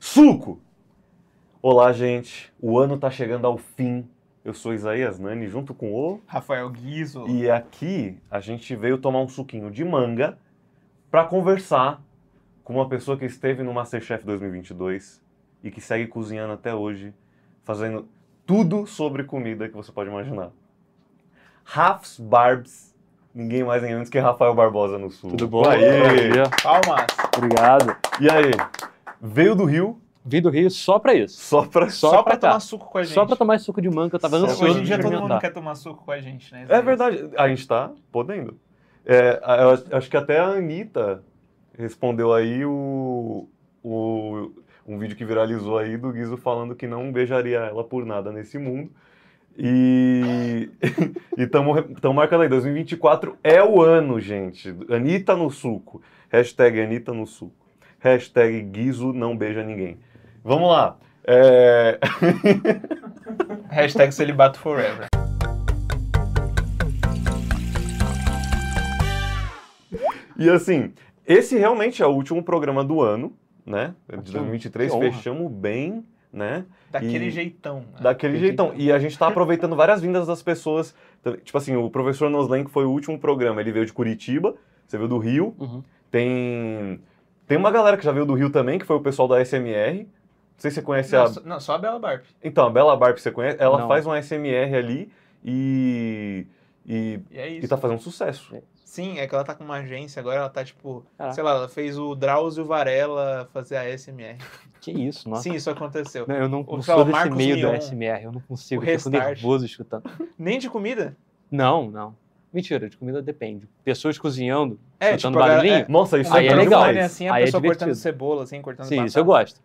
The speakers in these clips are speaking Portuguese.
Suco! Olá, gente. O ano tá chegando ao fim. Eu sou Isaías Nani, junto com o Rafael Guizo. E aqui a gente veio tomar um suquinho de manga para conversar com uma pessoa que esteve no MasterChef 2022 e que segue cozinhando até hoje, fazendo tudo sobre comida que você pode imaginar. Rafs Barbs, ninguém mais nem menos que Rafael Barbosa no Sul. Tudo bom? Aí. Palmas. Obrigado. E aí? Veio do Rio. Vim do Rio só pra isso. Só pra, só só pra, pra tomar suco com a gente. Só pra tomar suco de manga, eu tava só ansioso. Hoje em dia todo mundo quer tomar suco com a gente, né? É verdade, a gente tá podendo. É, eu acho que até a Anitta respondeu aí o, o, um vídeo que viralizou aí do Guizo falando que não beijaria ela por nada nesse mundo. E estamos marcando aí, 2024 é o ano, gente. Anitta no suco. Hashtag Anitta no suco. Hashtag Guizo não beija ninguém. Vamos lá. É... Hashtag celibato forever. E assim, esse realmente é o último programa do ano, né? De 2023, fechamos bem, né? Daquele e... jeitão. Né? Daquele jeitão. jeitão. E a gente tá aproveitando várias vindas das pessoas. Tipo assim, o professor Noslen, que foi o último programa, ele veio de Curitiba, você veio do Rio. Uhum. Tem tem uma galera que já veio do Rio também, que foi o pessoal da SMR. Não sei se você conhece não, a. Só, não, só a Bela Barp. Então, a Bela Barp você conhece? Ela não. faz uma SMR ali e. E, e, é isso. e tá fazendo sucesso. Sim, é que ela tá com uma agência agora, ela tá tipo. Caraca. Ah. Sei lá, ela fez o Drauzio Varela fazer a SMR. Que isso, nossa. Sim, isso aconteceu. Não, eu não, o, não sou desse Marcos meio da SMR, eu não consigo, eu nervoso escutando. Nem de comida? Não, não. Mentira, de comida depende. Pessoas cozinhando, é, soltando tipo, barulhinho. É, nossa, isso aí é, é legal. Demais. Assim, a aí é pessoa é cortando cebola, assim, cortando Sim, batata. isso eu gosto.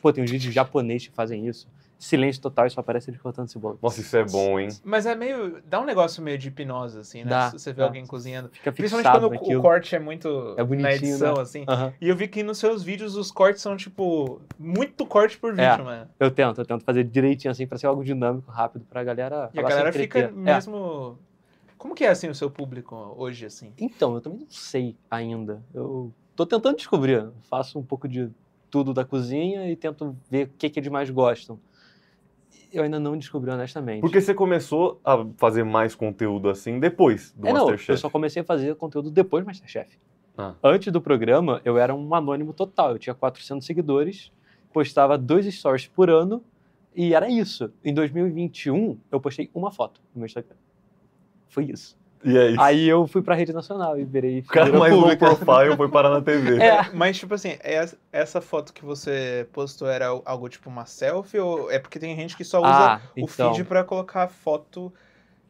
Pô, tem uns vídeos japoneses que fazem isso. Silêncio total e só aparece eles cortando cebola. Nossa, isso é bom, hein? Mas é meio. dá um negócio meio de hipnose, assim, né? Dá, Se você vê dá. alguém cozinhando. Fica Principalmente quando o corte é muito. É bonitinho. Na edição, né? assim. Uhum. E eu vi que nos seus vídeos os cortes são, tipo, muito corte por vídeo, é, mano. Eu tento, eu tento fazer direitinho, assim, pra ser algo dinâmico, rápido, pra galera. E a galera fica é. mesmo como que é assim o seu público hoje assim? Então, eu também não sei ainda. Eu tô tentando descobrir. faço um pouco de tudo da cozinha e tento ver o que, que eles mais gostam. Eu ainda não descobri, honestamente. Porque você começou a fazer mais conteúdo assim depois do é, Masterchef? Não, eu só comecei a fazer conteúdo depois do Masterchef. Ah. Antes do programa, eu era um anônimo total. Eu tinha 400 seguidores, postava dois stories por ano e era isso. Em 2021, eu postei uma foto no meu Instagram. Foi isso. E é isso. Aí eu fui pra rede nacional e virei. O cara mais pública. low profile foi parar na TV. É. é. Mas, tipo assim, é essa foto que você postou era algo tipo uma selfie? Ou é porque tem gente que só ah, usa ah, o então. feed pra colocar foto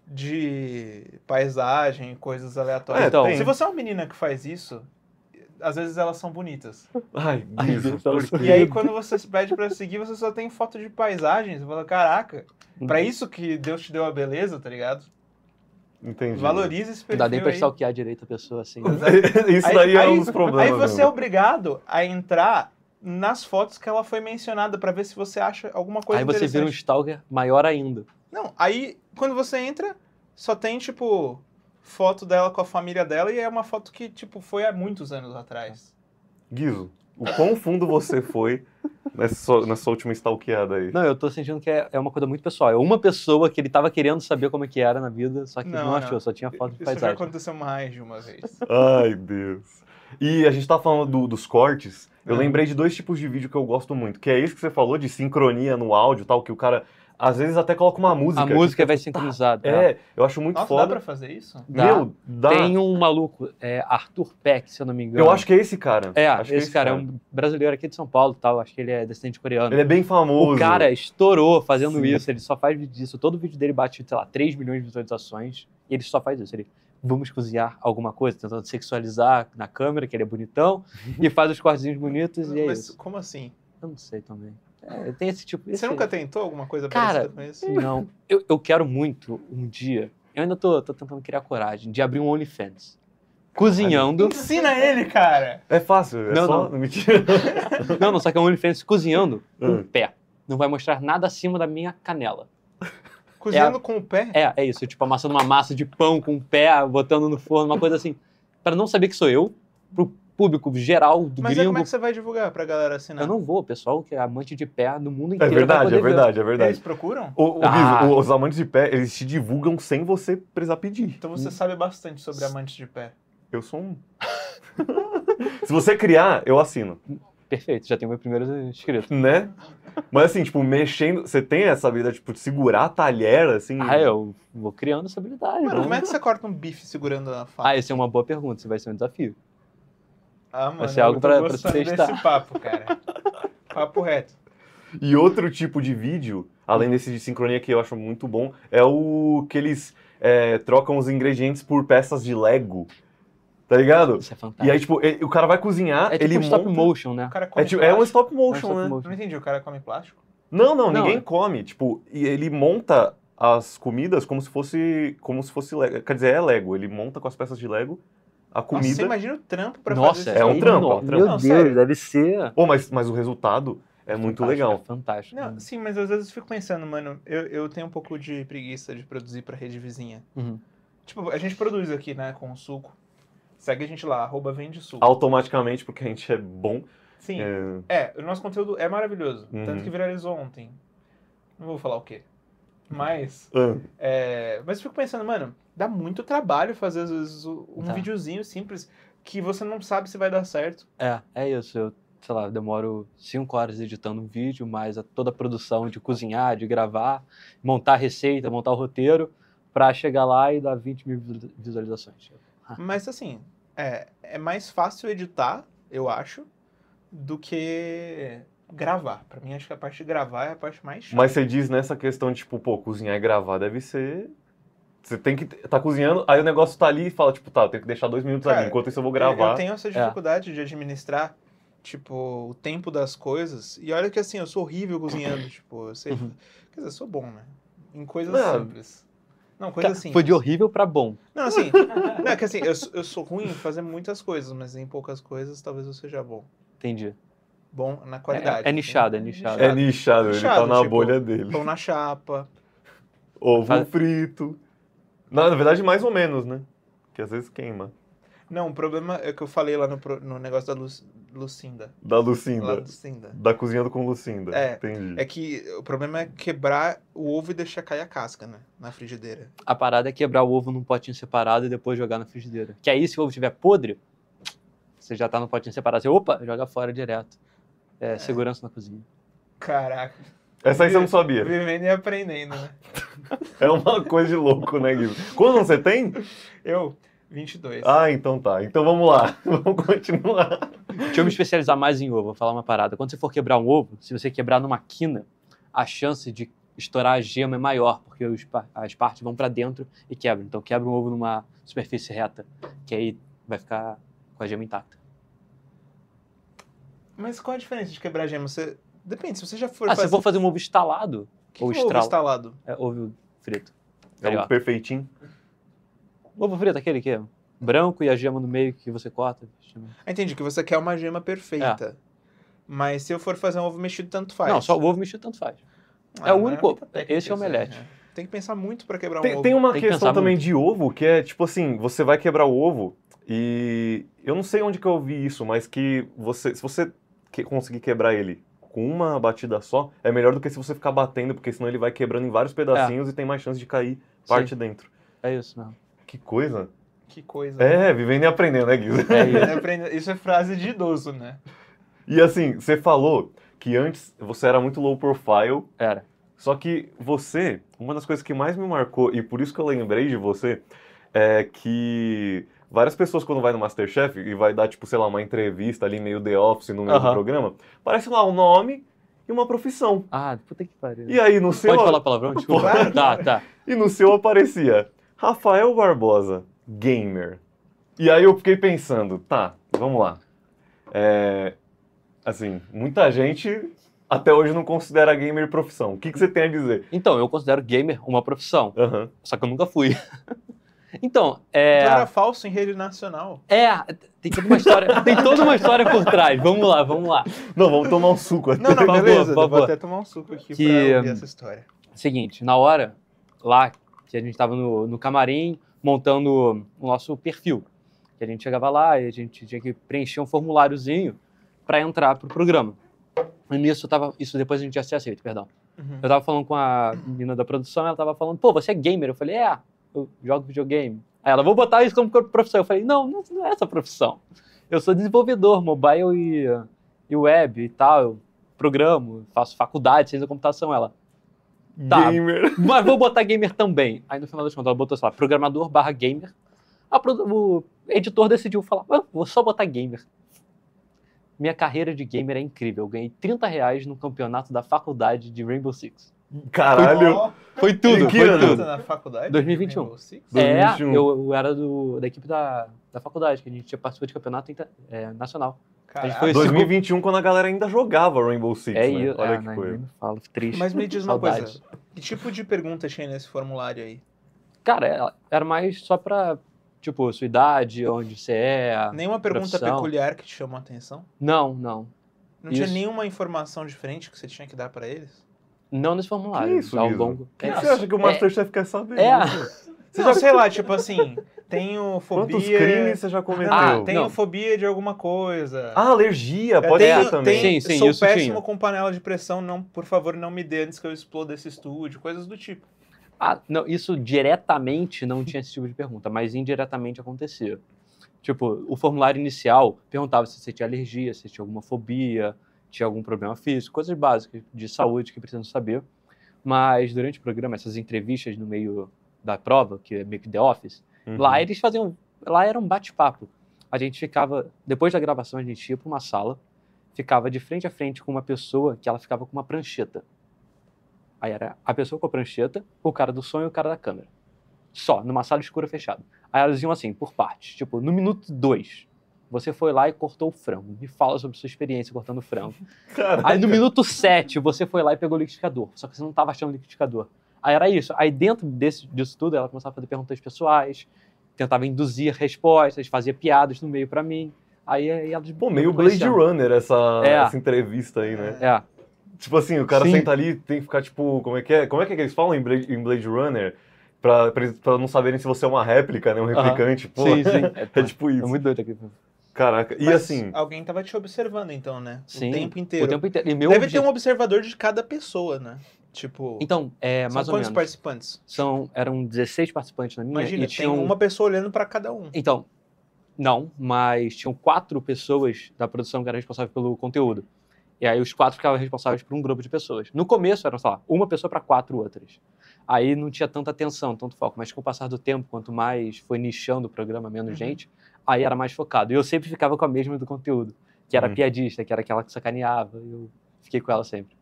de paisagem, coisas aleatórias? É, então, se você é uma menina que faz isso, às vezes elas são bonitas. Ai, isso, então E aí quando você pede pra seguir, você só tem foto de paisagens. Você fala, caraca, pra uhum. isso que Deus te deu a beleza, tá ligado? Entendi. Valoriza esse perfil. Não dá nem pra que aí. direito a pessoa assim. Né? Isso aí, é um dos problemas. Aí você mesmo. Né? é obrigado a entrar nas fotos que ela foi mencionada para ver se você acha alguma coisa Aí você vira um stalker maior ainda. Não, aí quando você entra, só tem tipo foto dela com a família dela e é uma foto que tipo foi há muitos anos atrás. Guizo, o quão fundo você foi nessa, nessa última stalkeada aí. Não, eu tô sentindo que é, é uma coisa muito pessoal. É uma pessoa que ele tava querendo saber como é que era na vida, só que não, não achou, não. só tinha foto de Isso paisagem. Isso já aconteceu mais de uma vez. Ai, Deus. E a gente tava falando do, dos cortes. Eu hum. lembrei de dois tipos de vídeo que eu gosto muito, que é esse que você falou de sincronia no áudio, tal, que o cara às vezes até coloca uma música. A música tipo, vai tipo, tá... sincronizada. É, eu acho muito Nossa, foda. dá pra fazer isso? Dá. Meu, dá. Tem um maluco, é Arthur Peck, se eu não me engano. Eu acho que é esse cara. É, esse, é esse, cara, cara é um brasileiro aqui de São Paulo tal, acho que ele é descendente coreano. Ele é bem famoso. O cara estourou fazendo Sim. isso, ele só faz vídeo disso. Todo vídeo dele bate, sei lá, 3 milhões de visualizações e ele só faz isso. Ele, vamos cozinhar alguma coisa, tentando sexualizar na câmera, que ele é bonitão, e faz os cortezinhos bonitos e é Mas é isso. como assim? Eu não sei também. É, tem esse tipo. Você nunca tentou alguma coisa Cara, parecida com isso? Não. Eu, eu quero muito um dia. Eu ainda tô, tô tentando criar coragem de abrir um OnlyFans cozinhando. Ensina ele, cara! É fácil, é não, só... Não. Mentira. não, não, só que é um OnlyFans cozinhando com ah. o pé. Não vai mostrar nada acima da minha canela. Cozinhando é com o pé? É, é isso. Tipo, amassando uma massa de pão com o pé, botando no forno, uma coisa assim. para não saber que sou eu, pro público geral do Mas é gringo. Mas como é que você vai divulgar pra galera assinar? Eu não vou, pessoal que é amante de pé no mundo é inteiro. É verdade, é verdade, ver. é verdade. Eles procuram? O, o, ah. o, os amantes de pé, eles te divulgam sem você precisar pedir. Então você hum. sabe bastante sobre amantes de pé. Eu sou um. Se você criar, eu assino. Perfeito, já tenho meu primeiro inscrito. Né? Mas assim, tipo, mexendo. Você tem essa habilidade, tipo, de segurar a talher, assim. Ah, eu vou criando essa habilidade. Mano, né? como é que você corta um bife segurando a faca? Ah, essa é uma boa pergunta, isso vai ser um desafio. Ah, mano, Vai ser algo para testar. Esse papo, cara. papo reto. E outro tipo de vídeo, além desse de sincronia que eu acho muito bom, é o que eles é, trocam os ingredientes por peças de Lego. Tá ligado? Isso é fantástico. E aí, tipo, ele, o cara vai cozinhar, é tipo um stop motion, né? é, tipo, é um stop motion, é né? Motion. Não entendi, o cara come plástico? Não, não, não ninguém é. come. Tipo, ele monta as comidas como se fosse como se fosse Lego. Quer dizer, é Lego. Ele monta com as peças de Lego a comida. Nossa, você imagina o trampo pra Nossa, fazer isso. É um trampo. É meu, trampo. meu Não, Deus, sério. deve ser. Oh, mas, mas o resultado é, muito legal. É fantástico. Não, sim, mas às vezes eu fico pensando, mano, eu, eu tenho um pouco de preguiça de produzir pra rede vizinha. Uhum. Tipo, a gente produz aqui, né, com o suco. Segue a gente lá, arroba vende suco. Automaticamente, porque a gente é bom. Sim. É, é o nosso conteúdo é maravilhoso. Uhum. Tanto que viralizou ontem. Não vou falar o quê. Mas, ah. é, mas eu fico pensando, mano, dá muito trabalho fazer às vezes um tá. videozinho simples que você não sabe se vai dar certo. É, é isso. Eu, sei lá, demoro cinco horas editando um vídeo, mais a toda a produção de cozinhar, de gravar, montar a receita, montar o roteiro, para chegar lá e dar 20 mil visualizações. Ah. Mas assim, é, é mais fácil editar, eu acho, do que gravar. Para mim, acho que a parte de gravar é a parte mais chata. Mas você diz nessa questão, tipo, pô, cozinhar e gravar deve ser. Você tem que. Tá cozinhando, aí o negócio tá ali e fala, tipo, tá, eu tenho que deixar dois minutos Cara, ali, enquanto isso eu vou gravar. Eu tenho essa é. dificuldade é. de administrar, tipo, o tempo das coisas. E olha que assim, eu sou horrível cozinhando, tipo, eu sei. Uhum. Quer dizer, eu sou bom, né? Em coisas Não. simples. Não, coisa assim. Foi de horrível para bom. Não, assim. não, é que assim, eu, eu sou ruim em fazer muitas coisas, mas em poucas coisas talvez eu seja bom. Entendi bom na é, é qualidade. É, assim. é nichado, é nichado. É nichado, ele nichado, tá na tipo, bolha dele. Pão na chapa. Ovo faz... frito. na verdade, mais ou menos, né? Que às vezes queima. Não, o problema é que eu falei lá no, no negócio da Lucinda. Da Lucinda. Lucinda. Da cozinhando com Lucinda. É. Entendi. É que o problema é quebrar o ovo e deixar cair a casca, né? Na frigideira. A parada é quebrar o ovo num potinho separado e depois jogar na frigideira. Que aí, se o ovo estiver podre, você já tá no potinho separado. Você, opa, joga fora direto. É, é, segurança na cozinha. Caraca. Essa aí você não sabia. Vivendo e aprendendo, né? É uma coisa de louco, né, Guilherme? Quantos você tem? Eu, 22. Ah, então tá. Então vamos lá. Vamos continuar. Deixa eu me especializar mais em ovo. Vou falar uma parada. Quando você for quebrar um ovo, se você quebrar numa quina, a chance de estourar a gema é maior, porque as partes vão para dentro e quebram. Então quebra um ovo numa superfície reta, que aí vai ficar com a gema intacta. Mas qual a diferença de quebrar gema? Você... Depende, se você já for. Ah, fazer... se for fazer um ovo estalado. Que ou que é ovo estalado? É ovo frito. É um perfeitinho. ovo frito, aquele que é branco e a gema no meio que você corta. Ah, entendi, que você quer uma gema perfeita. É. Mas se eu for fazer um ovo mexido, tanto faz. Não, só o ovo mexido, tanto faz. Ah, é o único. É Esse é o omelete. Assim, é. Tem que pensar muito para quebrar tem, um ovo. Tem uma tem questão que também muito. de ovo que é tipo assim: você vai quebrar o ovo e. Eu não sei onde que eu ouvi isso, mas que você, se você que conseguir quebrar ele com uma batida só, é melhor do que se você ficar batendo, porque senão ele vai quebrando em vários pedacinhos é. e tem mais chance de cair parte Sim. dentro. É isso mesmo. Que coisa. Que coisa. É, né? vivendo e aprendendo, né, Guilherme? É, vivendo e aprendendo. Isso é frase de idoso, né? E assim, você falou que antes você era muito low profile. Era. Só que você, uma das coisas que mais me marcou, e por isso que eu lembrei de você, é que Várias pessoas, quando vai no Masterchef e vai dar, tipo, sei lá, uma entrevista ali, meio The Office no meio do programa, parece lá um nome e uma profissão. Ah, puta que pariu. E aí no seu. Pode falar palavrão? Desculpa. tá, tá. E no seu aparecia Rafael Barbosa, gamer. E aí eu fiquei pensando, tá, vamos lá. É, assim, muita gente até hoje não considera gamer profissão. O que, que você tem a dizer? Então, eu considero gamer uma profissão. Uhum. Só que eu nunca fui. Então, é... Tu era falso em rede nacional. É, tem toda uma história, tem toda uma história por trás. Vamos lá, vamos lá. Não, vamos tomar um suco até. Não, não, beleza, vou até tomar um suco aqui que... pra ouvir hum, essa história. Seguinte, na hora, lá, que a gente estava no, no camarim, montando o nosso perfil. Que a gente chegava lá e a gente tinha que preencher um formuláriozinho para entrar pro programa. E nisso, eu tava, isso depois a gente já se aceito, perdão. Uhum. Eu tava falando com a menina da produção, ela tava falando, pô, você é gamer? Eu falei, é eu jogo videogame. Aí ela, vou botar isso como profissão. Eu falei, não, não é essa profissão. Eu sou desenvolvedor mobile e, e web e tal, eu programo, faço faculdade, ciência da computação. Ela, tá, gamer. mas vou botar gamer também. Aí no final das contas ela botou, sei lá, programador barra gamer. A, o editor decidiu falar, ah, vou só botar gamer. Minha carreira de gamer é incrível. Eu ganhei 30 reais no campeonato da faculdade de Rainbow Six. Caralho! Foi tudo, que foi né? tudo. na faculdade? 2021. Rainbow Six? É, eu, eu era do, da equipe da, da faculdade, que a gente tinha participado de campeonato inter, é, nacional. A gente foi 2021, quando a galera ainda jogava Rainbow Six, é, né? Eu, Olha é, que coisa. Né? Me fala, triste. Mas me diz uma coisa, que tipo de pergunta tinha nesse formulário aí? Cara, é, era mais só pra, tipo, sua idade, onde você é, Nenhuma pergunta profissão. peculiar que te chamou a atenção? Não, não. Não Isso. tinha nenhuma informação diferente que você tinha que dar para eles? Não nos formulários. Que isso, ao longo. Que é. você acha que o Masterchef é... quer saber? É. Você já, sei lá, tipo assim, tenho fobia. Quantos crimes você já ah, cometeu? Ah, tenho não. fobia de alguma coisa. Ah, alergia, é, pode tenho, ser também. Tenho, sim, sim, sou péssimo tinha. com panela de pressão, não, por favor, não me dê antes que eu exploda esse estúdio, coisas do tipo. Ah, não, isso diretamente não tinha esse tipo de pergunta, mas indiretamente acontecia. Tipo, o formulário inicial perguntava se você tinha alergia, se tinha alguma fobia, tinha algum problema físico, coisas básicas de saúde que precisam saber. Mas durante o programa, essas entrevistas no meio da prova, que é meio que The Office, uhum. lá eles faziam. Lá era um bate-papo. A gente ficava. Depois da gravação, a gente ia para uma sala, ficava de frente a frente com uma pessoa que ela ficava com uma prancheta. Aí era a pessoa com a prancheta, o cara do sonho e o cara da câmera. Só, numa sala escura fechada. Aí elas iam assim, por partes. Tipo, no minuto dois. Você foi lá e cortou o frango. Me fala sobre sua experiência cortando frango. Caraca. Aí no minuto 7, você foi lá e pegou o liquidificador. Só que você não estava achando o liquidificador. Aí era isso. Aí dentro desse, disso tudo, ela começava a fazer perguntas pessoais, tentava induzir respostas, fazia piadas no meio para mim. Aí, aí ela... Pô, meio Blade Runner essa, é. essa entrevista aí, né? É. Tipo assim, o cara Sim. senta ali tem que ficar, tipo, como é que é? Como é que, é que eles falam em Blade, em Blade Runner? Pra, pra, pra, não saberem se você é uma réplica, né? Um replicante, pô. Sim, sim. É, é, tipo é isso. É muito doido aqui. Caraca, e Mas assim. Alguém tava te observando, então, né? Sim, o tempo inteiro. O tempo inteiro. E meu Deve obje... ter um observador de cada pessoa, né? Tipo. Então, é, mais ou menos. quantos participantes? São, eram 16 participantes na minha Imagina, e tinham... uma pessoa olhando para cada um. Então, não, mas tinham quatro pessoas da produção que eram responsáveis pelo conteúdo. E aí os quatro ficavam responsáveis por um grupo de pessoas. No começo era sei lá, uma pessoa para quatro outras. Aí não tinha tanta atenção, tanto foco, mas com o passar do tempo, quanto mais foi nichando o programa, menos uhum. gente, Aí era mais focado. E eu sempre ficava com a mesma do conteúdo, que era hum. piadista, que era aquela que sacaneava. Eu fiquei com ela sempre.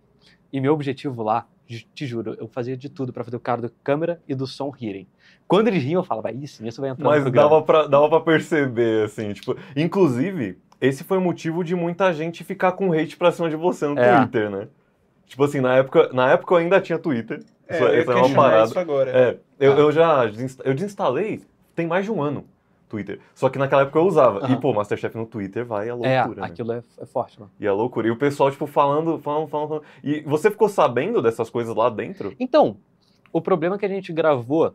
E meu objetivo lá, te juro, eu fazia de tudo para fazer o cara da câmera e do som rirem. Quando eles riam, eu falava, é isso, isso vai entrar Mas no programa. dava dava pra perceber, assim, tipo... Inclusive, esse foi o motivo de muita gente ficar com hate pra cima de você no é. Twitter, né? Tipo assim, na época, na época eu ainda tinha Twitter. É, é eu tenho é uma parada. Isso agora. É, eu, ah. eu já eu desinstalei tem mais de um ano. Twitter. Só que naquela época eu usava. Uhum. E, pô, Masterchef no Twitter vai a é é, loucura. É, aquilo né? é, é, forte, mano. E a é loucura. E o pessoal, tipo, falando, falando, falando, E você ficou sabendo dessas coisas lá dentro? Então, o problema é que a gente gravou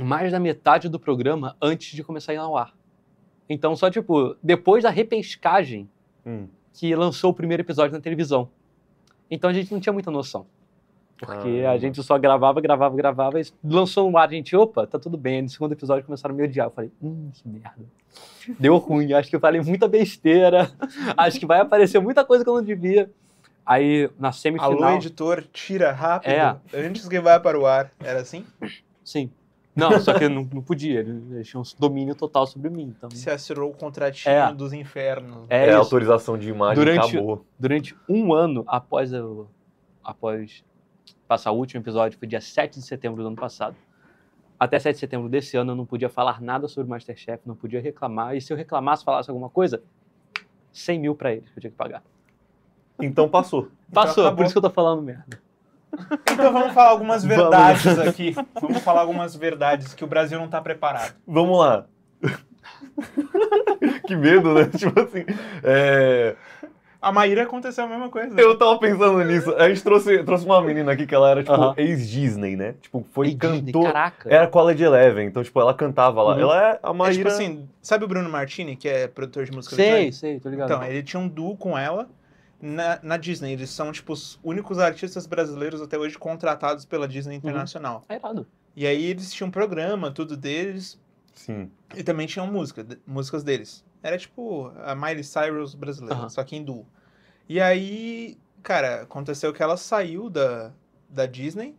mais da metade do programa antes de começar a ir ao ar. Então, só, tipo, depois da repescagem hum. que lançou o primeiro episódio na televisão. Então a gente não tinha muita noção. Porque ah. a é. gente só gravava, gravava, gravava, e lançou no ar, a gente, opa, tá tudo bem. No segundo episódio começaram a me odiar. Eu falei, hum, que merda. Deu ruim, acho que eu falei muita besteira, acho que vai aparecer muita coisa que eu não devia. Aí, na semifinal... Alô, editor, tira rápido, é. antes que vá para o ar. Era assim? Sim. Não, só que eu não, não podia, eles tinham um domínio total sobre mim. Então... Se assinou o contratinho é. dos infernos. É, é a autorização de imagem durante, acabou. Durante um ano após eu, após passar o último episódio, foi dia 7 de setembro do ano passado. Até 7 de setembro desse ano eu não podia falar nada sobre o Masterchef, não podia reclamar. E se eu reclamasse, falasse alguma coisa, 100 mil para eles que eu tinha que pagar. Então passou. Passou, então, por isso que eu tô falando merda. Então vamos falar algumas verdades vamos. aqui. Vamos falar algumas verdades que o Brasil não tá preparado. Vamos lá. que medo, né? Tipo assim. É... A Maíra aconteceu a mesma coisa. Eu tava pensando nisso. A gente trouxe, trouxe uma menina aqui que ela era, tipo, uh -huh. ex-Disney, né? Tipo, foi ex cantor. Caraca. Era College Eleven, então, tipo, ela cantava lá. Uhum. Ela é a é, Maíra... É, tipo assim, sabe o Bruno Martini, que é produtor de música? Sei, sei, sei, tô ligado. Então, ele tinha um duo com ela. Na, na, Disney. Eles são, tipo, os únicos artistas brasileiros até hoje contratados pela Disney uhum. Internacional. Uhum. É E aí eles tinham programa, tudo deles. Sim. E também tinham música, músicas deles. Era tipo a Miley Cyrus brasileira, só que em du E aí, cara, aconteceu que ela saiu da, da Disney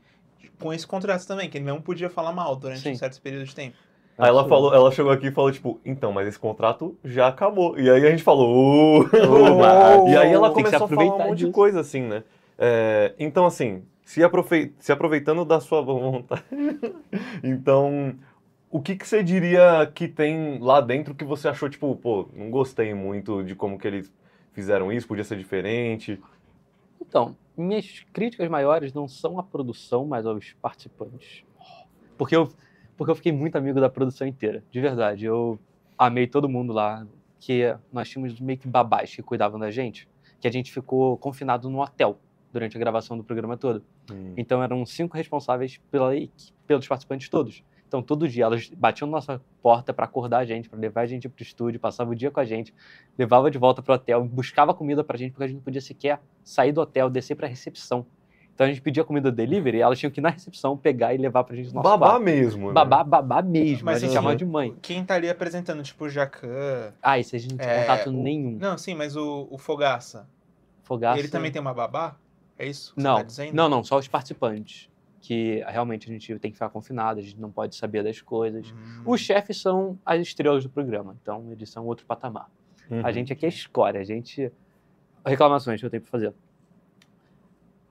com esse contrato também, que ele mesmo podia falar mal durante Sim. um certo período de tempo. Aí ela falou, ela chegou aqui e falou, tipo, então, mas esse contrato já acabou. E aí a gente falou, uh, oh! e aí ela começou a falar um monte disso. de coisa, assim, né? É, então, assim, se, aproveitando da sua vontade. então, o que, que você diria que tem lá dentro que você achou, tipo, pô, não gostei muito de como que eles fizeram isso, podia ser diferente? Então, minhas críticas maiores não são à produção, mas aos participantes. Porque eu, porque eu fiquei muito amigo da produção inteira, de verdade. Eu amei todo mundo lá, que nós tínhamos meio que babás que cuidavam da gente, que a gente ficou confinado no hotel durante a gravação do programa todo. Hum. Então eram cinco responsáveis pela, pelos participantes todos. Então, todo dia elas batiam na nossa porta para acordar a gente, para levar a gente para o estúdio, passava o dia com a gente, levava de volta para o hotel, buscava comida para a gente, porque a gente não podia sequer sair do hotel, descer para a recepção. Então a gente pedia comida delivery e elas tinham que ir na recepção pegar e levar para a gente no nosso Babá quarto. mesmo. Né? Babá, babá mesmo. Mas a gente assim, chamava de mãe. Quem tá ali apresentando, tipo o Jacan. Ah, isso a gente não tinha é, contato o... nenhum. Não, sim, mas o, o Fogaça. Fogaça. Ele também tem uma babá? É isso? não. Tá não, não, só os participantes que realmente a gente tem que ficar confinado, a gente não pode saber das coisas. Uhum. Os chefes são as estrelas do programa, então eles são outro patamar. Uhum. A gente aqui é escória, a gente. Reclamações que eu tenho para fazer.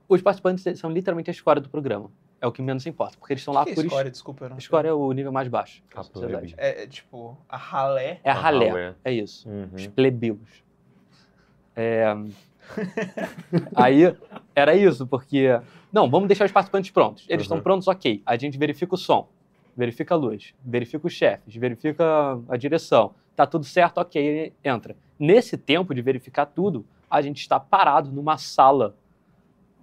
Os participantes são literalmente a escória do programa. É o que menos importa, porque eles estão lá que é por. escória, desculpa, não. Escória é o nível mais baixo. Ah, é, é, tipo, a ralé. É a, a ralé, ralé, é isso. Uhum. Os plebeus. É Aí era isso, porque. Não, vamos deixar os participantes prontos. Eles estão prontos, ok. A gente verifica o som, verifica a luz, verifica os chefes, verifica a direção. Tá tudo certo, ok, entra. Nesse tempo de verificar tudo, a gente está parado numa sala.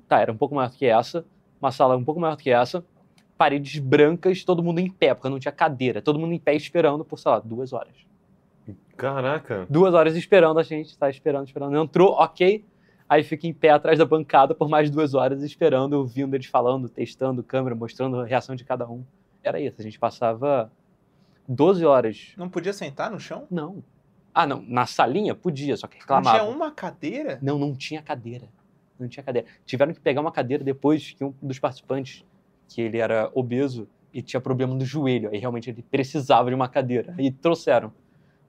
Tá, era um pouco maior que essa, uma sala um pouco maior que essa, paredes brancas, todo mundo em pé, porque não tinha cadeira, todo mundo em pé esperando por, sei lá, duas horas. Caraca! Duas horas esperando, a gente tá esperando, esperando. Entrou, ok aí fica em pé atrás da bancada por mais duas horas esperando, ouvindo eles falando, testando câmera, mostrando a reação de cada um. Era isso, a gente passava 12 horas. Não podia sentar no chão? Não. Ah, não, na salinha podia, só que reclamava. Não tinha uma cadeira? Não, não tinha cadeira. Não tinha cadeira. Tiveram que pegar uma cadeira depois que um dos participantes, que ele era obeso e tinha problema no joelho, aí realmente ele precisava de uma cadeira. Aí trouxeram.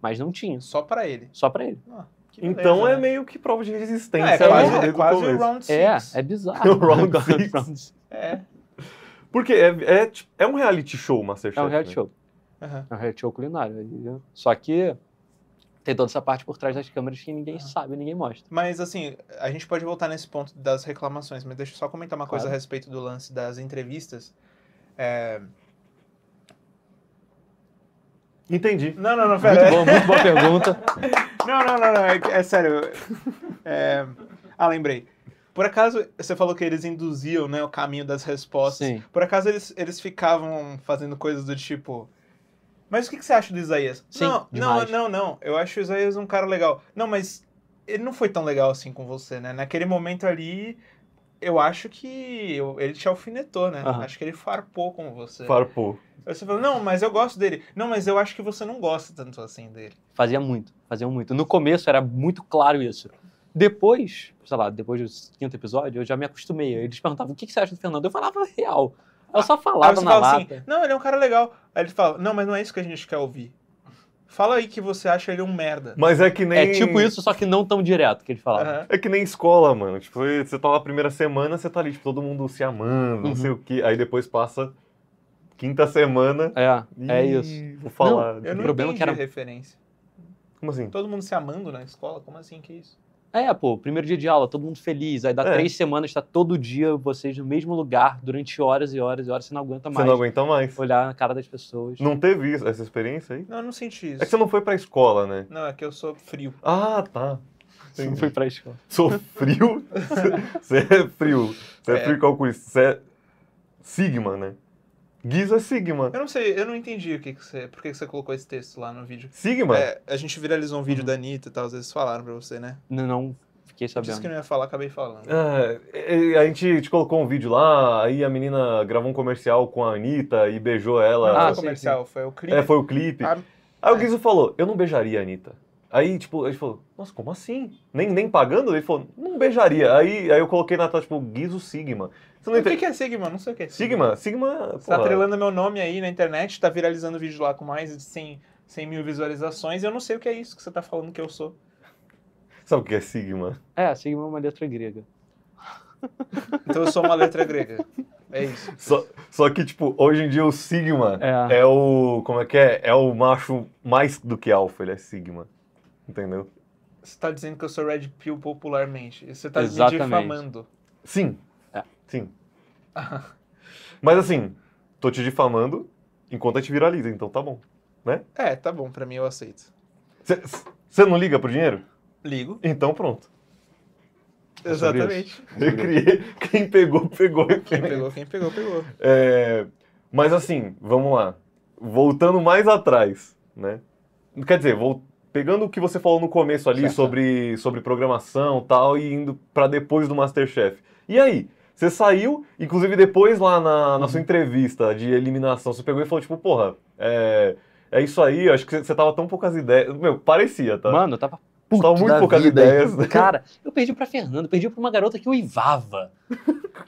Mas não tinha. Só para ele? Só para ele. Ah então é né? meio que prova de resistência. É, é quase, é quase o round 6. É, é bizarro. o né? round 6. é. Porque é, é, tipo, é um reality show, Masterchef. É um reality né? show. Uhum. É um reality show culinário. Né? Só que tem toda essa parte por trás das câmeras que ninguém uhum. sabe, ninguém mostra. Mas assim, a gente pode voltar nesse ponto das reclamações, mas deixa eu só comentar uma claro. coisa a respeito do lance das entrevistas. É... Entendi. Não, não, não, pera. Muito bom, muito boa pergunta. Não, não, não, não. É, é sério. É... Ah, lembrei. Por acaso, você falou que eles induziam né, o caminho das respostas. Sim. Por acaso eles, eles ficavam fazendo coisas do tipo. Mas o que, que você acha do Isaías? Sim, não, não, não, não. Eu acho o Isaías um cara legal. Não, mas ele não foi tão legal assim com você, né? Naquele momento ali, eu acho que ele te alfinetou, né? Acho que ele farpou com você. Farpou. você falou, não, mas eu gosto dele. Não, mas eu acho que você não gosta tanto assim dele. Fazia muito, fazia muito. No começo era muito claro isso. Depois, sei lá, depois do quinto episódio, eu já me acostumei. Eles perguntavam, o que, que você acha do Fernando? Eu falava real. Eu só ah, falava Aí você na fala assim, lata. assim, não, ele é um cara legal. Aí ele fala, não, mas não é isso que a gente quer ouvir. Fala aí que você acha ele um merda. Mas é que nem. É tipo isso, só que não tão direto que ele falava. Uhum. É que nem escola, mano. Tipo, você tá lá a primeira semana, você tá ali, tipo, todo mundo se amando, uhum. não sei uhum. o quê. Aí depois passa quinta semana. É, é e... é isso. Vou falar. Não, eu não o problema é entendi que era... referência. Como assim? Todo mundo se amando na escola? Como assim que isso? É, pô, primeiro dia de aula, todo mundo feliz. Aí dá é. três semanas, tá todo dia vocês no mesmo lugar, durante horas e horas e horas, você não aguenta mais. Você não aguenta mais. Olhar na cara das pessoas. Não teve isso, essa experiência aí? Não, eu não senti é isso. É que você não foi pra escola, né? Não, é que eu sou frio. Ah, tá. Você não foi pra escola. Sou frio? Você é frio. Você é, é frio calculista. Você é Sigma, né? Giza Sigma. Eu não sei, eu não entendi o que, que você. Por que, que você colocou esse texto lá no vídeo? Sigma? É, a gente viralizou um vídeo uhum. da Anitta e tal, às vezes falaram pra você, né? Não, não. Fiquei sabendo. Disse que não ia falar, acabei falando. É, a gente te colocou um vídeo lá, aí a menina gravou um comercial com a Anitta e beijou ela. Não, ah, foi o comercial, sim, foi o clipe. É, foi o clipe. A... Ah, aí o é. Guizo falou: Eu não beijaria a Anitta. Aí, tipo, ele falou, nossa, como assim? Nem, nem pagando? Ele falou, não beijaria. Aí, aí eu coloquei na tela, tipo, Guizo Sigma. Você não o que, que é Sigma? Não sei o que é Sigma. Sigma, Sigma tá trelando meu nome aí na internet, tá viralizando vídeo lá com mais de 100, 100 mil visualizações, eu não sei o que é isso que você tá falando que eu sou. Sabe o que é Sigma? É, Sigma é uma letra grega. Então eu sou uma letra grega. É isso. Só, só que, tipo, hoje em dia o Sigma é. é o. Como é que é? É o macho mais do que alfa, ele é Sigma entendeu? Você está dizendo que eu sou red pill popularmente. Você está me difamando. Sim. É. Sim. Mas assim, tô te difamando enquanto a gente viraliza, então tá bom, né? É, tá bom, para mim eu aceito. Você não liga pro dinheiro? Ligo. Então pronto. É Exatamente. Eu criei. Quem pegou, pegou. Quem pegou, quem pegou, pegou. É, mas assim, vamos lá. Voltando mais atrás, né? Quer dizer, voltando pegando o que você falou no começo ali sobre, sobre programação tal, e indo para depois do Masterchef. E aí? Você saiu, inclusive depois lá na, na uhum. sua entrevista de eliminação, você pegou e falou, tipo, porra, é, é isso aí, acho que você tava tão poucas ideias. Meu, parecia, tá? Mano, eu tava Puta Só muito poucas ideias. Né? Cara, eu perdi pra Fernando, perdi pra uma garota que uivava.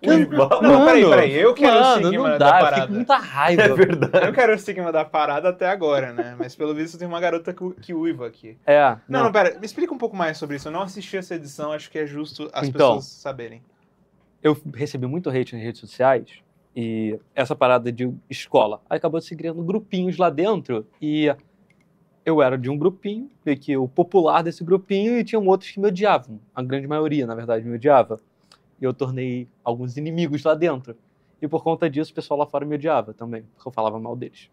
uivava? Não, peraí, peraí. Eu quero mano, o estigma não dá, da parada. Eu fiquei com muita raiva. É verdade. Eu quero o estigma da parada até agora, né? Mas pelo visto tem uma garota que, que uiva aqui. É. Não, não, não, pera. Me explica um pouco mais sobre isso. Eu não assisti essa edição, acho que é justo as então, pessoas saberem. Eu recebi muito hate nas redes sociais e essa parada de escola. Aí acabou se criando grupinhos lá dentro e eu era de um grupinho, meio que o popular desse grupinho, e tinham outros que me odiavam. A grande maioria, na verdade, me odiava. E eu tornei alguns inimigos lá dentro. E por conta disso, o pessoal lá fora me odiava também, porque eu falava mal deles.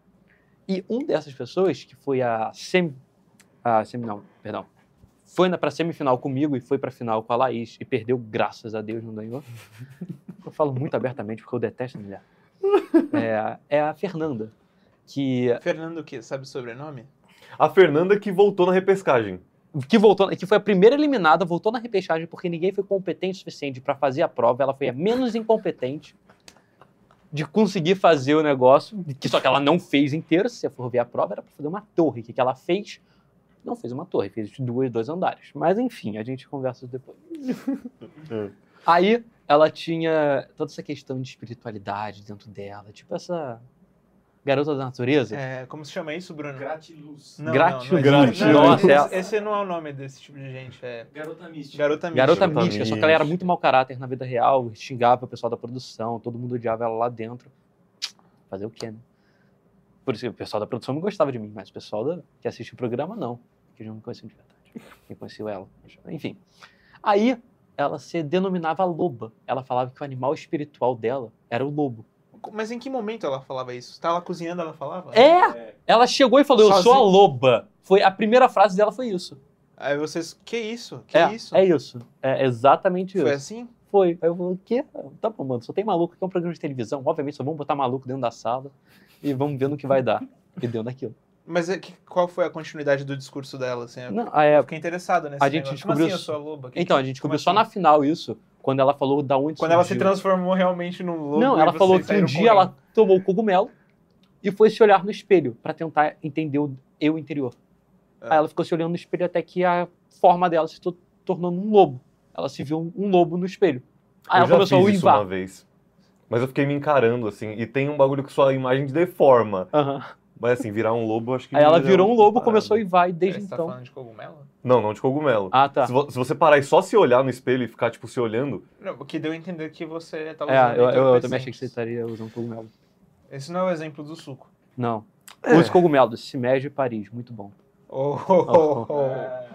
E um dessas pessoas, que foi a semi... A semi não, perdão. Foi para semifinal comigo e foi para final com a Laís e perdeu, graças a Deus, não ganhou. Eu falo muito abertamente porque eu detesto mulher. É, é a Fernanda. Que... Fernando o quê? Sabe o sobrenome? A Fernanda que voltou na repescagem. Que, voltou, que foi a primeira eliminada, voltou na repescagem porque ninguém foi competente o suficiente para fazer a prova. Ela foi a menos incompetente de conseguir fazer o negócio, que só que ela não fez inteiro. Se você for ver a prova, era para fazer uma torre. O que, que ela fez? Não fez uma torre, fez duas, dois andares. Mas enfim, a gente conversa depois. É. Aí ela tinha toda essa questão de espiritualidade dentro dela, tipo essa Garota da Natureza. É, como se chama isso, Bruno? Gratiluz. Não, Gratiluz. Não, não, Não, Nossa, é... Esse não é o nome desse tipo de gente. É... Garota mística. Garota mística. Garota mística, só que ela era muito mau caráter na vida real, xingava o pessoal da produção, todo mundo odiava ela lá dentro. Fazer o quê, né? Por isso que o pessoal da produção não gostava de mim, mas o pessoal da... que assiste o programa, não. Que já não me conheciam de verdade. Quem conheceu ela. Enfim. Aí, ela se denominava loba. Ela falava que o animal espiritual dela era o lobo. Mas em que momento ela falava isso? Estava cozinhando, ela falava? É! é. Ela chegou e falou: Eu sou a loba. Foi a primeira frase dela foi isso. Aí vocês, que isso? Que é, isso? É isso. É exatamente foi isso. Foi assim? Foi. Aí eu falei, o quê? Tá bom, mano, só tem maluco aqui, é um programa de televisão. Obviamente, só vamos botar maluco dentro da sala e vamos ver no que vai dar. e deu naquilo. Mas é qual foi a continuidade do discurso dela? Assim, não, eu é, fiquei interessado nesse a gente negócio. descobriu Como assim, eu sou a loba? Que então, que... a gente descobriu só assim? na final isso, quando ela falou da onde Quando surgiu. ela se transformou realmente num lobo. Não, ela falou que um dia ela tomou o cogumelo e foi se olhar no espelho para tentar entender o eu interior. É. Aí ela ficou se olhando no espelho até que a forma dela se tornou um lobo. Ela se viu um, lobo no espelho. Aí eu ela já começou fiz a Isso uma vez. Mas eu fiquei me encarando assim, e tem um bagulho que sua imagem deforma. Uhum. Mas assim, virar um lobo, acho que. Aí ela virou é um lobo, começou e vai desde Parece então. Você tá então. falando de cogumelo? Não, não de cogumelo. Ah, tá. Se, vo se, você parar e só se olhar no espelho e ficar, tipo, se olhando. Não, que deu a entender que você tava tá é, usando. É, eu, eu, eu, também achei que você estaria usando cogumelo. Esse não é o exemplo do suco. Não. É. Os cogumelos, Cimédio Paris, muito bom. Oh, oh, oh. oh. É.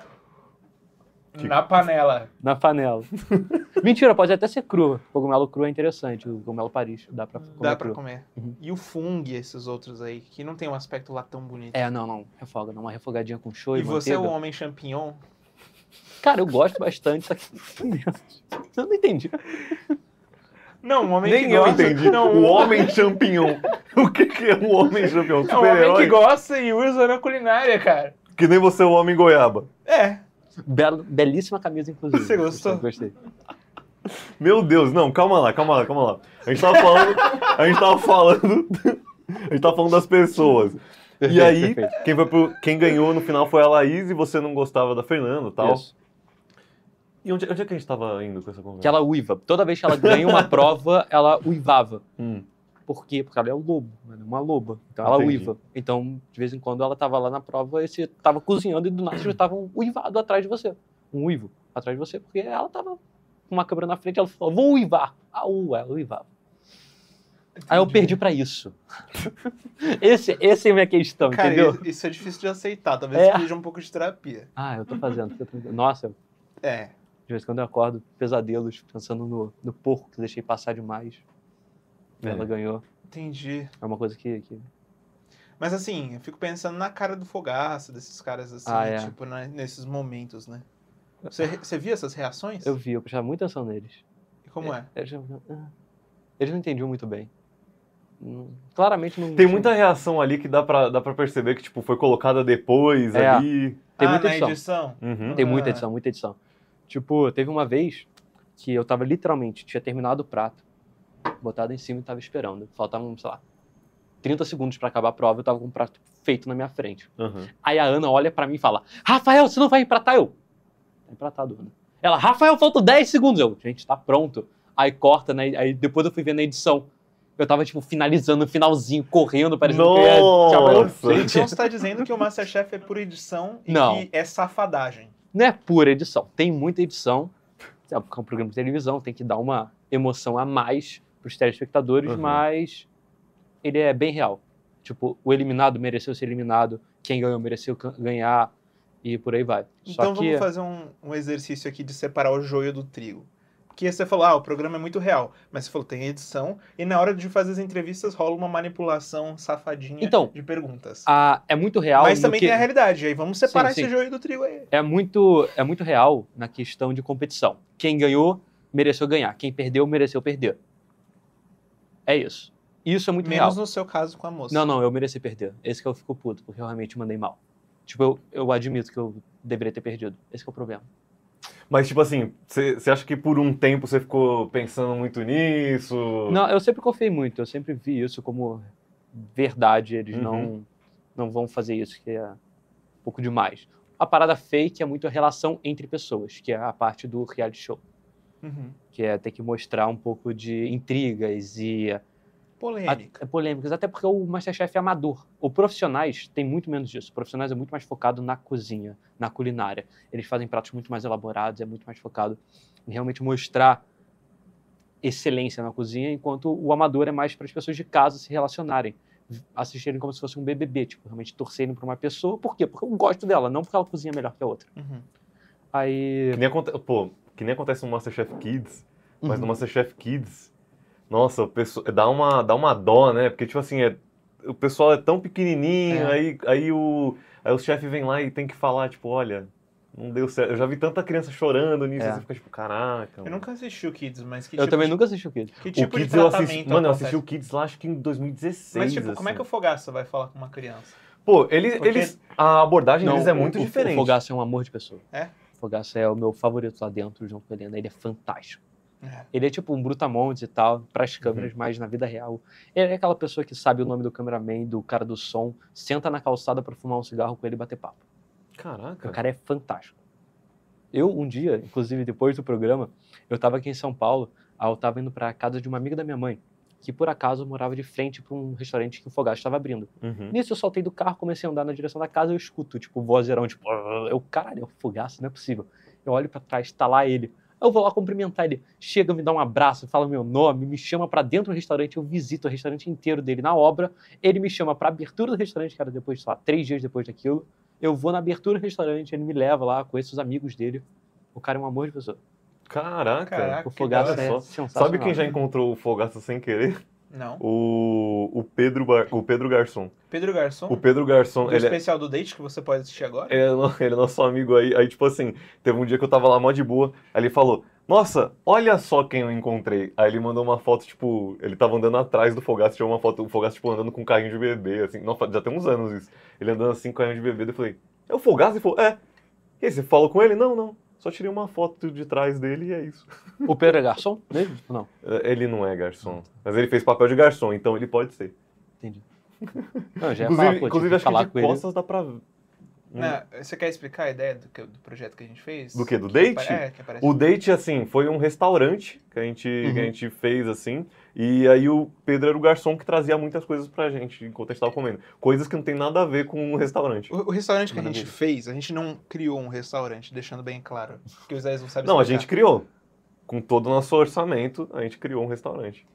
Que... Na panela. Na panela. Mentira, pode até ser crua. Cogumelo cru é interessante. O cogumelo Paris dá pra comer. Dá pra cru. comer. Uhum. E o fung esses outros aí, que não tem um aspecto lá tão bonito. É, não, não. Refoga, não. Uma refogadinha com show e E você é o homem champignon? Cara, eu gosto bastante, só que. Eu não entendi. Não, um homem Nem que gosta. Nem eu entendi. Não, o homem champignon. O que, que é um homem champignon? É um homem que gosta e usa na culinária, cara. Que nem você é homem goiaba. É. Bel, belíssima camisa, inclusive. Você gostou? Gostei. Meu Deus, não, calma lá, calma lá, calma lá. A gente tava falando. A gente tava falando. A gente tava falando das pessoas. E aí, quem, foi pro, quem ganhou no final foi a Laís e você não gostava da Fernanda e tal. Isso. E onde, onde, é que a gente tava indo com essa conversa? Que ela uiva. Toda vez que ela ganha uma prova, ela uivava. Hum. Por quê? Porque ela é um lobo, é uma loba. Então ela Entendi. uiva. Então, de vez em quando, ela estava lá na prova e você estava cozinhando e do nada já estava um uivado atrás de você. Um uivo atrás de você, porque ela estava com uma câmera na frente, ela falou, vou uivar. a ah, uh, é, ela uivava. Entendi. Aí eu perdi para isso. esse, essa é a minha questão, Cara, entendeu? Isso é difícil de aceitar, talvez é. seja um pouco de terapia. Ah, eu tô fazendo. Nossa. É. De vez em quando eu acordo pesadelos pensando no, no porco que deixei passar demais. É. Ela ganhou. Entendi. É uma coisa que, que. Mas assim, eu fico pensando na cara do fogaço, desses caras assim, ah, é. tipo, né, nesses momentos, né? Você, você via essas reações? Eu vi, eu prestava muita atenção neles. E como é? é? Eles, ah. eles não entendiam muito bem claramente não. Tem muita reação ali que dá pra, dá pra perceber que tipo, foi colocada depois é. ali. Ah, Tem ah, muita edição. edição. Uhum. Tem muita ah. edição, muita edição. Tipo, teve uma vez que eu tava literalmente, tinha terminado o prato botado em cima e tava esperando. Faltavam, sei lá, 30 segundos para acabar a prova, eu tava com um prato feito na minha frente. Uhum. Aí a Ana olha para mim e fala: Rafael, você não vai empratar eu? Tá empratado, Ana. Ela, Rafael, faltam 10 segundos. Eu, gente, tá pronto. Aí corta, né? Aí depois eu fui ver na edição. Eu tava, tipo, finalizando o finalzinho, correndo, parecendo Nossa. que ia... então você tá dizendo que o Masterchef é pura edição e não. que é safadagem. Não é pura edição. Tem muita edição. É um programa de televisão, tem que dar uma emoção a mais para os telespectadores, uhum. mas ele é bem real. Tipo, o eliminado mereceu ser eliminado, quem ganhou mereceu ganhar e por aí vai. Então Só vamos fazer um, um, exercício aqui de separar o joio do trigo. Porque você falou, ah, o programa é muito real, mas você falou, tem edição, e na hora de fazer as entrevistas rola uma manipulação safadinha então, de perguntas. A, é muito real. Mas também que... tem a realidade, aí vamos separar sim, sim. esse joio do trigo aí. É muito, é muito real na questão de competição. Quem ganhou mereceu ganhar, quem perdeu mereceu perder. É isso. Isso é muito Menos real. Menos no seu caso com a moça. Não, não, eu mereci perder. Esse que eu fico puto, porque eu realmente mandei mal. Tipo, eu, eu admito que eu deveria ter perdido. Esse é o problema. Mas, tipo assim, você acha que por um tempo você ficou pensando muito nisso? Não, eu sempre confiei muito. Eu sempre vi isso como verdade. Eles uhum. não, não vão fazer isso, que é um pouco demais. A parada fake é muito a relação entre pessoas, que é a parte do reality show uhum. que é ter que mostrar um pouco de intrigas e Polêmica. polêmicas, até porque o Masterchef é amador. O profissionais tem muito menos disso. O profissionais é muito mais focado na cozinha, na culinária. Eles fazem pratos muito mais elaborados, é muito mais focado em realmente mostrar excelência na cozinha, enquanto o amador é mais para as pessoas de casa se relacionarem, assistirem como se fosse um BBB, tipo, realmente torcerem para uma pessoa. Por quê? Porque eu gosto dela, não porque ela cozinha melhor que a outra. Uhum. Aí. Que nem aconte... Pô, que nem acontece no Masterchef Kids, mas uhum. no Masterchef Kids, nossa, o pessoal, é, dá, uma, dá uma dó, né? Porque, tipo assim, é, o pessoal é tão pequenininho, é. aí, aí, o, aí o chefe vem lá e tem que falar, tipo, olha, não deu certo. Eu já vi tanta criança chorando nisso, é. você assim, fica tipo, caraca. Mano. Eu nunca assisti o Kids, mas que Eu tipo também de... nunca assisti o Kids. Que tipo o Kids de eu assisti, Mano, eu assisti o Kids lá acho que em 2016. Mas tipo, assim. como é que o assim. Fogaça vai falar com uma criança? Pô, eles, Porque... eles a abordagem não, deles é muito o, diferente. O Fogaça é um amor de pessoa. É? Fogaça é o meu favorito lá dentro, junto com ele né? Ele é fantástico. É. Ele é tipo um brutamonte e tal, para as uhum. câmeras, uhum. mas na vida real. Ele é aquela pessoa que sabe o nome do cameraman, do cara do som, senta na calçada para fumar um cigarro com ele e bater papo. Caraca. O cara é fantástico. Eu, um dia, inclusive depois do programa, eu estava aqui em São Paulo, ah, eu tava indo para a casa de uma amiga da minha mãe que por acaso morava de frente para um restaurante que o Fogacho estava abrindo. Uhum. Nisso eu soltei do carro, comecei a andar na direção da casa, eu escuto, tipo, vozeirão, tipo, eu, caralho, é o Fogacho, não é possível. Eu olho para trás, tá lá ele. Eu vou lá cumprimentar ele. Chega, me dá um abraço, fala meu nome, me chama para dentro do restaurante. Eu visito o restaurante inteiro dele na obra. Ele me chama para abertura do restaurante, que era depois, sei lá, três dias depois daquilo. Eu vou na abertura do restaurante, ele me leva lá, conheço os amigos dele. O cara é um amor de pessoa. Caraca, Caraca o Fogaça é só. Sabe quem já encontrou o Fogaça sem querer? Não. O, o, Pedro, o Pedro Garçom. Pedro Garçom? O Pedro Garçom. ele é especial é... do Date que você pode assistir agora? Ele é, ele é nosso amigo aí. Aí, tipo assim, teve um dia que eu tava lá mó de boa. Aí ele falou: Nossa, olha só quem eu encontrei. Aí ele mandou uma foto, tipo, ele tava andando atrás do Fogaço, tirou uma foto, o Fogaço, tipo, andando com um carrinho de bebê, assim. Não, já tem uns anos isso. Ele andando assim com carrinho de bebê. Eu falei: É o Fogaço? Ele falou: É. E aí, você falou com ele? Não, não. Só tirei uma foto de trás dele e é isso. O Pedro é garçom mesmo? Não. É, ele não é garçom. Mas ele fez papel de garçom, então ele pode ser. Entendi. Não, já é inclusive, falar, inclusive acho falar que de costas dá pra... Não, você quer explicar a ideia do, que, do projeto que a gente fez? Do que? Do que date? É, que o date, assim, foi um restaurante que a gente, uhum. que a uhum. gente fez, assim. E aí o Pedro era o garçom que trazia muitas coisas pra gente enquanto a gente tava comendo. Coisas que não tem nada a ver com o restaurante. O, o restaurante que a gente fez, a gente não criou um restaurante, deixando bem claro. Porque os 10 não sabem Não, a gente criou. Com todo o nosso orçamento, a gente criou um restaurante.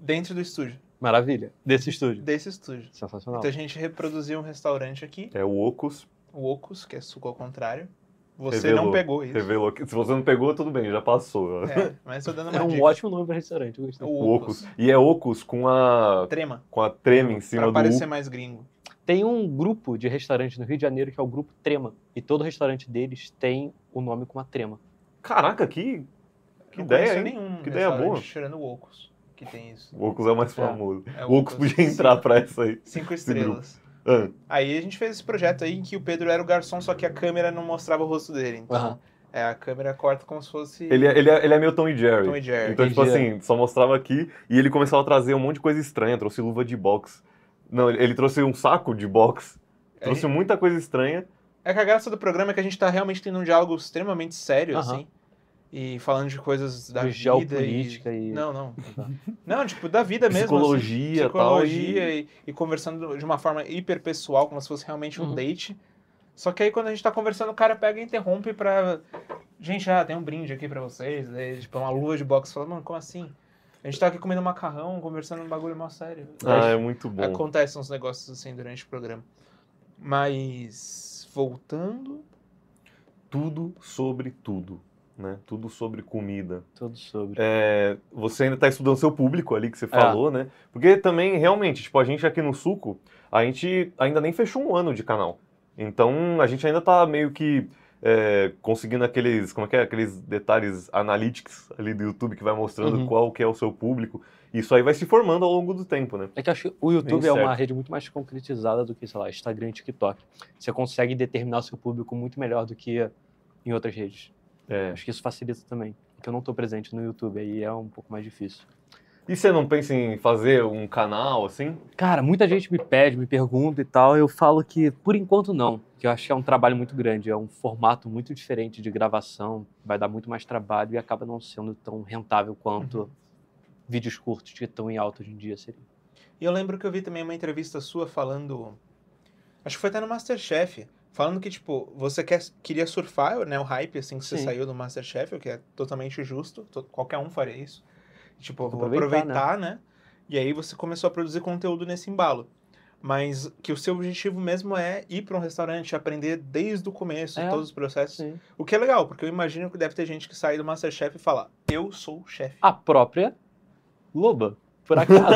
Dentro do estúdio. Maravilha. Desse estúdio. Desse estúdio. Sensacional. Então a gente reproduziu um restaurante aqui. É o Ocus. O Ocus, que é suco ao contrário. Você revelou, não pegou isso. Revelou. Se você não pegou, tudo bem, já passou. É, mas tô dando é uma É um ótimo nome para restaurante, O Ocos. E é Ocos com a... Trema. Com a trema em cima pra do... Para parecer mais gringo. Tem um grupo de restaurante no Rio de Janeiro que é o Grupo Trema. E todo restaurante deles tem o nome com a trema. Caraca, que, que não ideia, hein? nenhum que ideia boa. Cheirando Ocus, que tem isso. O Ocos é o mais é, famoso. É, é o Ocos podia entrar para essa aí. Cinco estrelas. Uhum. Aí a gente fez esse projeto aí em que o Pedro era o garçom, só que a câmera não mostrava o rosto dele. Então, uhum. É, a câmera corta como se fosse. Ele, é, ele, é, ele é meio Tom e Jerry. Tom e Jerry. Então, tipo Jerry. assim, só mostrava aqui e ele começava a trazer um monte de coisa estranha. Trouxe luva de boxe. Não, ele, ele trouxe um saco de boxe. É, trouxe muita coisa estranha. É que a graça do programa é que a gente tá realmente tendo um diálogo extremamente sério, uhum. assim e falando de coisas da de vida geopolítica e... e... não não não tipo da vida mesmo psicologia assim, psicologia tal, e... E, e... conversando de uma forma hiperpessoal como se fosse realmente um uhum. date só que aí quando a gente tá conversando o cara pega e interrompe para gente ah tem um brinde aqui para vocês aí, né, tipo uma luva de boxe fala mano como assim a gente tá aqui comendo macarrão conversando um bagulho mal sério ah é muito bom acontecem uns negócios assim durante o programa mas voltando tudo sobre tudo né? Tudo sobre comida. Tudo sobre. É, você ainda está estudando seu público ali que você é. falou, é. né? Porque também, realmente, tipo, a gente aqui no Suco, a gente ainda nem fechou um ano de canal. Então, a gente ainda está meio que é, conseguindo aqueles, como é que é? Aqueles detalhes analytics ali do YouTube que vai mostrando uhum. qual que é o seu público. Isso aí vai se formando ao longo do tempo, né? É que eu acho que o YouTube é uma rede muito mais concretizada do que, sei lá, Instagram e TikTok. Você consegue determinar o seu público muito melhor do que em outras redes. É. Acho que isso facilita também, porque eu não estou presente no YouTube, aí é um pouco mais difícil. E você não pensa em fazer um canal assim? Cara, muita gente me pede, me pergunta e tal. Eu falo que por enquanto não, que eu acho que é um trabalho muito grande, é um formato muito diferente de gravação, vai dar muito mais trabalho e acaba não sendo tão rentável quanto uhum. vídeos curtos que estão em alta hoje em dia seria. E eu lembro que eu vi também uma entrevista sua falando, acho que foi até no MasterChef, Falando que, tipo, você quer, queria surfar, né, o hype, assim, que você saiu do Masterchef, o que é totalmente justo, to, qualquer um faria isso. Tipo, vou aproveitar, né? aproveitar né? né? E aí você começou a produzir conteúdo nesse embalo. Mas que o seu objetivo mesmo é ir para um restaurante, aprender desde o começo, é, todos os processos. Sim. O que é legal, porque eu imagino que deve ter gente que sai do Masterchef e fala, eu sou o chefe. A própria Loba. Por acaso.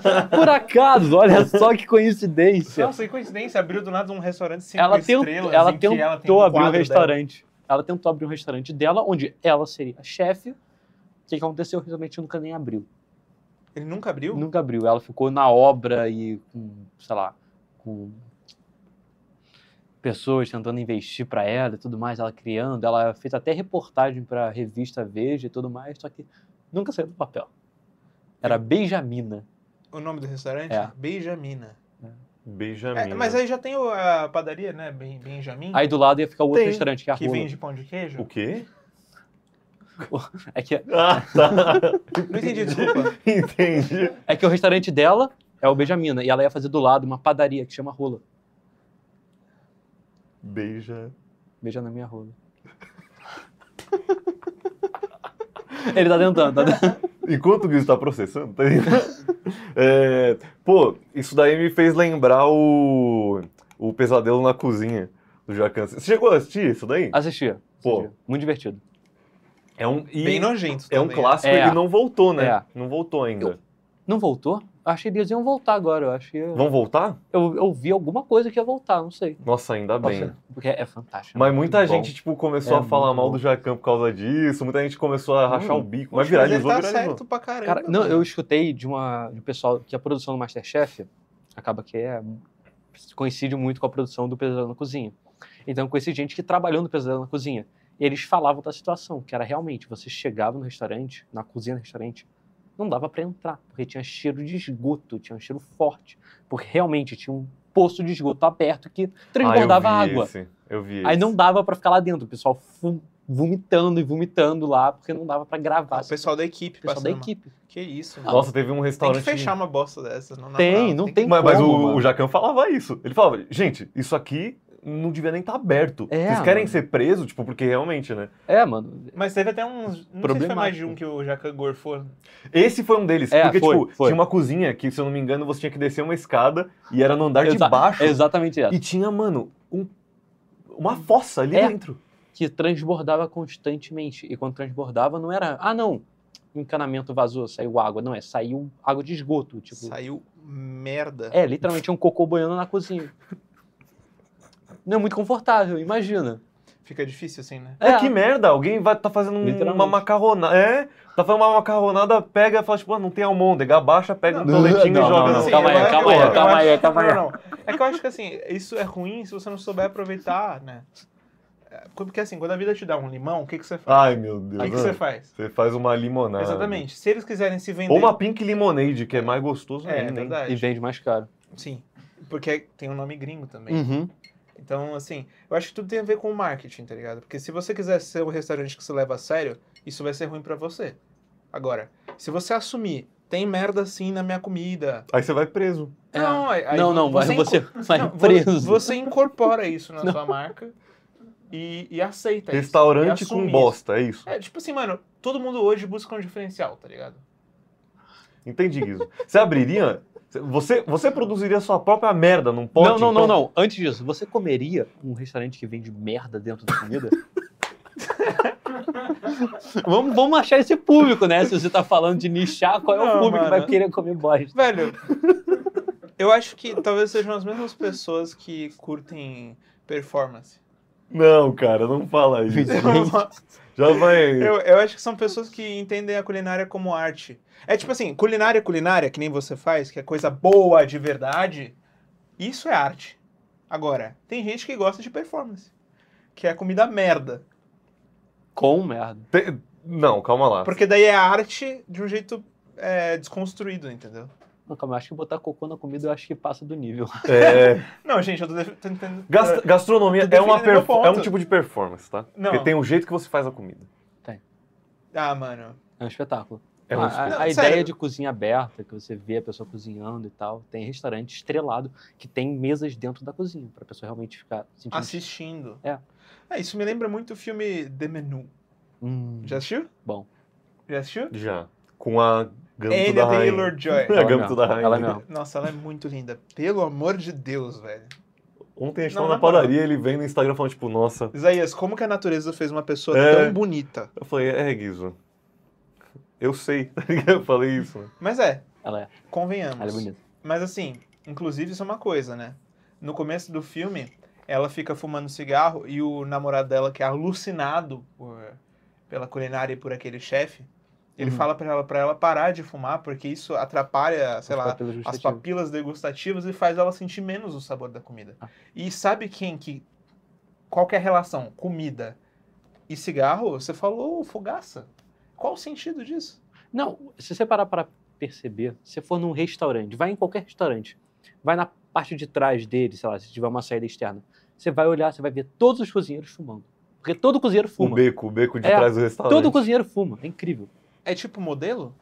Por acaso, olha só que coincidência. Nossa, que coincidência. Abriu do nada um restaurante cinco ela tentou, estrelas. Ela tentou ela um abrir um restaurante. Dela. Ela tentou abrir um restaurante dela, onde ela seria a chefe. O que aconteceu? Realmente nunca nem abriu. Ele nunca abriu? Nunca abriu. Ela ficou na obra e com, sei lá, com pessoas tentando investir para ela e tudo mais, ela criando, ela fez até reportagem para a revista Veja e tudo mais, só que nunca saiu do papel. Era Beijamina. O nome do restaurante? É. Beijamina. Benjamin. É, mas aí já tem a padaria, né? Benjamin. Aí do lado ia ficar o outro tem, restaurante, que é a Que vende pão de queijo. O quê? É que. É- ah, tá. Não entendi, desculpa. Entendi. É que o restaurante dela é o Benjamina. E ela ia fazer do lado uma padaria que chama Rola. Beija. Beija na minha rola. Ele tá tentando, tá tentando. Enquanto o Guiz está processando, tá é, Pô, isso daí me fez lembrar o, o Pesadelo na Cozinha do Jacan. Você chegou a assistir isso daí? Assistia. Pô. Assistia. Muito divertido. É um, Bem nojento. É também. um né? clássico é. ele não voltou, né? É. Não voltou ainda. Eu... Não voltou? Achei que eles iam voltar agora, eu achei. Vão voltar? Eu, eu vi alguma coisa que ia voltar, não sei. Nossa, ainda Nossa, bem. Porque é, fantástico. Mas né? muita bom. gente, tipo, começou é a falar mal bom. do Jacan por causa disso, muita gente começou a rachar hum, o bico, mas viralizou, mas tá viralizou. certo pra caramba. Cara, não, eu escutei de uma de um pessoal que a produção do Masterchef acaba que é coincide muito com a produção do Pesadelo na Cozinha. Então, conheci gente que trabalhou no Pesadelo na Cozinha. E eles falavam da situação, que era realmente, você chegava no restaurante, na cozinha do restaurante, não dava para entrar, porque tinha cheiro de esgoto, tinha um cheiro forte, porque realmente tinha um poço de esgoto aberto que transbordava ah, eu água. Esse. Eu vi. Aí esse. não dava para ficar lá dentro, o pessoal vomitando e vomitando lá, porque não dava para gravar. Ah, o pessoal da equipe, pessoal da equipe. Que isso, mano. Nossa, teve um restaurante. Tem que fechar uma bosta dessa, não Tem, dá pra... não tem, tem mas, como, Mas o, mano. o falava isso. Ele falava, gente, isso aqui não devia nem estar tá aberto. É, Vocês querem mano. ser presos tipo, porque realmente, né? É, mano. Mas teve até uns. Não sei se foi mais de um que o Jacan gorfou. Esse foi um deles. É, porque, foi, tipo, foi. tinha uma cozinha que, se eu não me engano, você tinha que descer uma escada e era no andar Exa de baixo. Exatamente E tinha, mano, um, uma fossa ali é, dentro. Que transbordava constantemente. E quando transbordava, não era. Ah, não! encanamento vazou, saiu água. Não, é saiu água de esgoto. Tipo. Saiu merda. É, literalmente um cocô boiando na cozinha não é muito confortável, imagina. Fica difícil assim, né? É, é que merda, alguém vai tá fazendo uma macarronada. É? Tá fazendo uma macarronada, pega e fala, tipo, ah, não tem almôndega, abaixa, pega não, um toletinho e joga. Não, assim, calma aí, calma aí, calma aí, calma aí. É que eu acho que assim, isso é ruim se você não souber aproveitar, né? É, porque assim, quando a vida te dá um limão, o que, que você faz? Ai, meu Deus. O que, que você faz? Você faz uma limonada. Exatamente. Se eles quiserem se vender. Ou uma pink limonade, que é mais gostoso é, É verdade. E vende mais caro. Sim. Porque tem um nome gringo também. Uhum. Então, assim, eu acho que tudo tem a ver com o marketing, tá ligado? Porque se você quiser ser um restaurante que se leva a sério, isso vai ser ruim para você. Agora, se você assumir, tem merda assim na minha comida. Aí você vai preso. É, não, aí, não, não, você, você vai não, preso. Você incorpora isso na não. sua marca e, e aceita Restaurante isso, Restaurante com bosta, é isso. é isso? É, tipo assim, mano, todo mundo hoje busca um diferencial, tá ligado? Entendi, isso Você abriria você, você produziria sua própria merda num pote? Não, não, então... não, não. Antes disso, você comeria um restaurante que vende merda dentro da comida? vamos, vamos achar esse público, né? Se você tá falando de nichar, qual é o público mano. que vai querer comer bosta? Velho, eu acho que talvez sejam as mesmas pessoas que curtem performance. Não, cara, não fala isso. Já vai. Eu, eu acho que são pessoas que entendem a culinária como arte. É tipo assim, culinária, é culinária, que nem você faz, que é coisa boa de verdade. Isso é arte. Agora, tem gente que gosta de performance, que é comida merda. Com merda. Tem... Não, calma lá. Porque daí é arte de um jeito é, desconstruído, entendeu? Não, calma, eu acho que botar cocô na comida eu acho que passa do nível. É. não, gente, eu tô tentando. Gast gastronomia é, uma é um tipo de performance, tá? Não. Porque tem o um jeito que você faz a comida. Tem. Ah, mano. É um espetáculo. É um espetáculo. A, a ideia sério. de cozinha aberta, que você vê a pessoa cozinhando e tal, tem restaurante estrelado que tem mesas dentro da cozinha, pra pessoa realmente ficar sentindo. Assistindo. É. é isso me lembra muito o filme The Menu. Hum. Já assistiu? Bom. Já assistiu? Já. Com a Gambito Anya da Taylor-Joy. É, Gambito é da Rainha. Ela não. É nossa, ela é muito linda. Pelo amor de Deus, velho. Ontem a gente tava na padaria, ele vem no Instagram falando, tipo, nossa... Isaías, como que a natureza fez uma pessoa É. tão bonita? Eu falei, é, Guizo. Eu sei. eu falei isso. Mas é, Ela é. convenhamos. Ela é bonita. Mas assim, inclusive isso é uma coisa, né? No começo do filme, ela fica fumando cigarro e o namorado dela, que é alucinado por- pela culinária e por aquele chefe, ele uhum. fala para ela, ela parar de fumar, porque isso atrapalha, sei as lá, papilas as papilas degustativas e faz ela sentir menos o sabor da comida. Ah. E sabe quem que. Qual que é a relação? Comida e cigarro? Você falou fogaça. Qual o sentido disso? Não, se você parar para perceber, se for num restaurante, vai em qualquer restaurante, vai na parte de trás dele, sei lá, se tiver uma saída externa, você vai olhar, você vai ver todos os cozinheiros fumando. Porque todo cozinheiro fuma. O beco, o beco de é, trás do restaurante. Todo cozinheiro fuma, é incrível. É tipo modelo?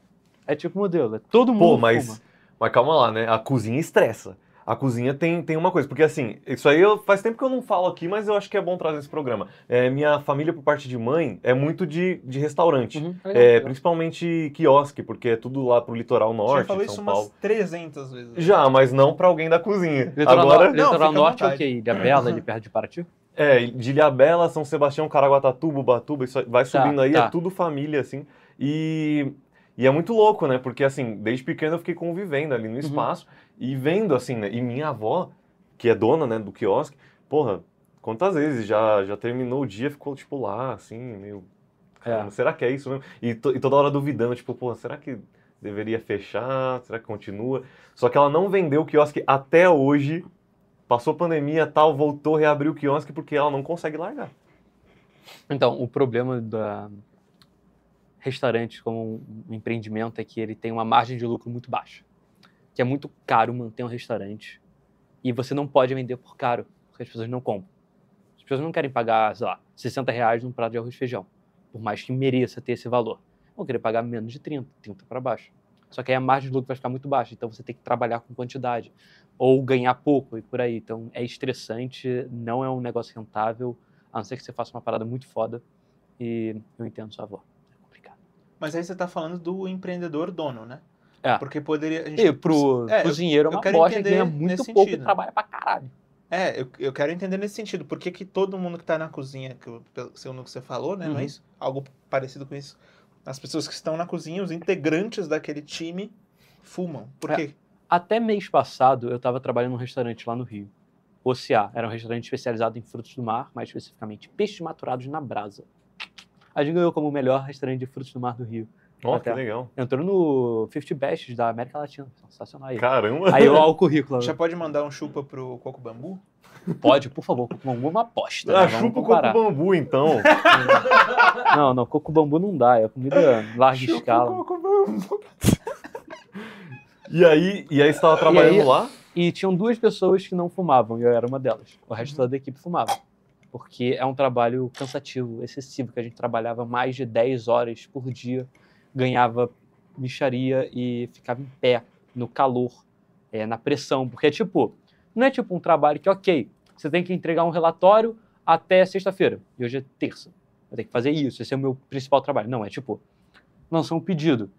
É tipo modelo, é todo mundo. Pô, mas, fuma. mas calma lá, né? A cozinha estressa. A cozinha tem, tem uma coisa, porque assim, isso aí eu, faz tempo que eu não falo aqui, mas eu acho que é bom trazer esse programa. É, minha família, por parte de mãe, é muito de, de restaurante. Uhum, é, Principalmente quiosque, porque é tudo lá pro litoral norte. Você falou São isso Paulo. umas 300 vezes. Já, mas não para alguém da cozinha. Litoral, Agora, no, litoral norte é o quê? Ilha Bela, uhum. ali perto de Paraty? É, de Ilhabela, São Sebastião, Caraguatatuba, Ubatuba, isso vai tá, subindo é tá, aí, tá. é tudo família, assim. E, e é muito louco, né? Porque, assim, desde pequeno eu fiquei convivendo ali no uhum. espaço uhum. e vendo, assim, né? E minha avó, que é dona, né, do quiosque, porra, quantas vezes já, já terminou o dia, ficou, tipo, lá, assim, meio... É. Será que é isso mesmo? E, to, e toda hora duvidando, tipo, porra, será que deveria fechar? Será que continua? Só que ela não vendeu o quiosque até hoje. Passou pandemia, tal, voltou, reabriu o quiosque porque ela não consegue largar. Então, o problema da, Restaurantes como um empreendimento é que ele tem uma margem de lucro muito baixa, que é muito caro manter um restaurante e você não pode vender por caro, porque as pessoas não compram. As pessoas não querem pagar, sei lá, 60 reais num prato de arroz e feijão, por mais que mereça ter esse valor. Vão querer pagar menos de 30, 30 para baixo. Só que aí a margem de lucro vai ficar muito baixa, então você tem que trabalhar com quantidade, ou ganhar pouco e por aí. Então é estressante, não é um negócio rentável, a não ser que você faça uma parada muito foda, e eu entendo sua avó. Mas aí você está falando do empreendedor dono, né? É. Porque poderia. Gente, e pro, é, pro eu, é uma que ganha muito pouco sentido. e trabalha pra caralho. É, eu, eu quero entender nesse sentido. Por que, que todo mundo que está na cozinha, que, segundo o que você falou, né? É uhum. Algo parecido com isso. As pessoas que estão na cozinha, os integrantes daquele time, fumam. Por é. quê? Até mês passado, eu estava trabalhando num restaurante lá no Rio. OCA. Era um restaurante especializado em frutos do mar, mais especificamente peixes maturados na brasa a gente ganhou como o melhor restaurante de frutos do mar do Rio. Nossa, que legal. Entrou no 50 Best da América Latina. Sensacional aí. Caramba! Aí ó o currículo. Já pode mandar um chupa pro Coco Bambu? Pode, por favor, Coco Bambu é uma aposta. Né? Ah, né? chupa o Coco Bambu, então. Não, não, Coco Bambu não dá, é comida larga chupa escala. O coco Bambu. E aí, e aí você tava trabalhando e aí, lá? E tinham duas pessoas que não fumavam, e eu era uma delas. O resto uhum. da equipe fumava porque é um trabalho cansativo, excessivo, que a gente trabalhava mais de 10 horas por dia, ganhava micharia e ficava em pé, no calor, é, na pressão, porque é tipo, não é tipo um trabalho que, ok, você tem que entregar um relatório até sexta-feira, e hoje é terça, eu tenho que fazer isso, esse é o meu principal trabalho. Não, é tipo, lança um pedido,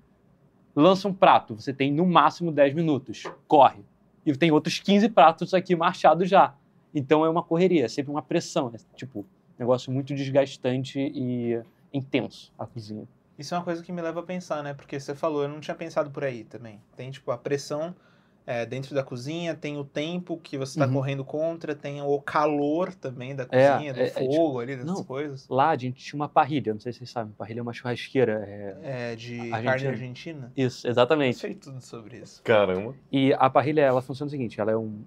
lança um prato, você tem no máximo 10 minutos, corre. E tem outros 15 pratos aqui marchados já. Então é uma correria, é sempre uma pressão, é tipo, negócio muito desgastante e intenso a cozinha. Isso é uma coisa que me leva a pensar, né? Porque você falou, eu não tinha pensado por aí também. Tem, tipo, a pressão é, dentro da cozinha, tem o tempo que você está uhum. correndo contra, tem o calor também da é, cozinha, é, do é, é tipo, fogo tipo, ali, dessas não, coisas. Lá a gente tinha uma parrilha, não sei se vocês sabem, parrilha é uma churrasqueira. É, é, de argentina. carne argentina? Isso, exatamente. Eu sei tudo sobre isso. Caramba. E a parrilha, ela funciona o seguinte, ela é um,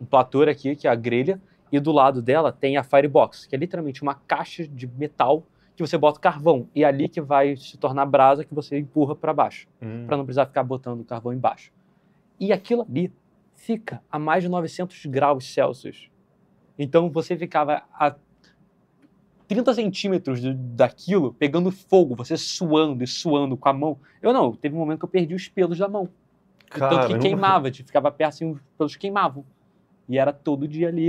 um platô aqui, que é a grelha, e do lado dela tem a firebox, que é literalmente uma caixa de metal que você bota carvão e é ali que vai se tornar brasa que você empurra para baixo, hum. para não precisar ficar botando carvão embaixo. E aquilo ali fica a mais de 900 graus Celsius. Então você ficava a 30 centímetros de, daquilo pegando fogo, você suando e suando com a mão. Eu não, teve um momento que eu perdi os pelos da mão. Caramba. Tanto que queimava, de, ficava perto assim, os pelos queimavam. E era todo dia ali,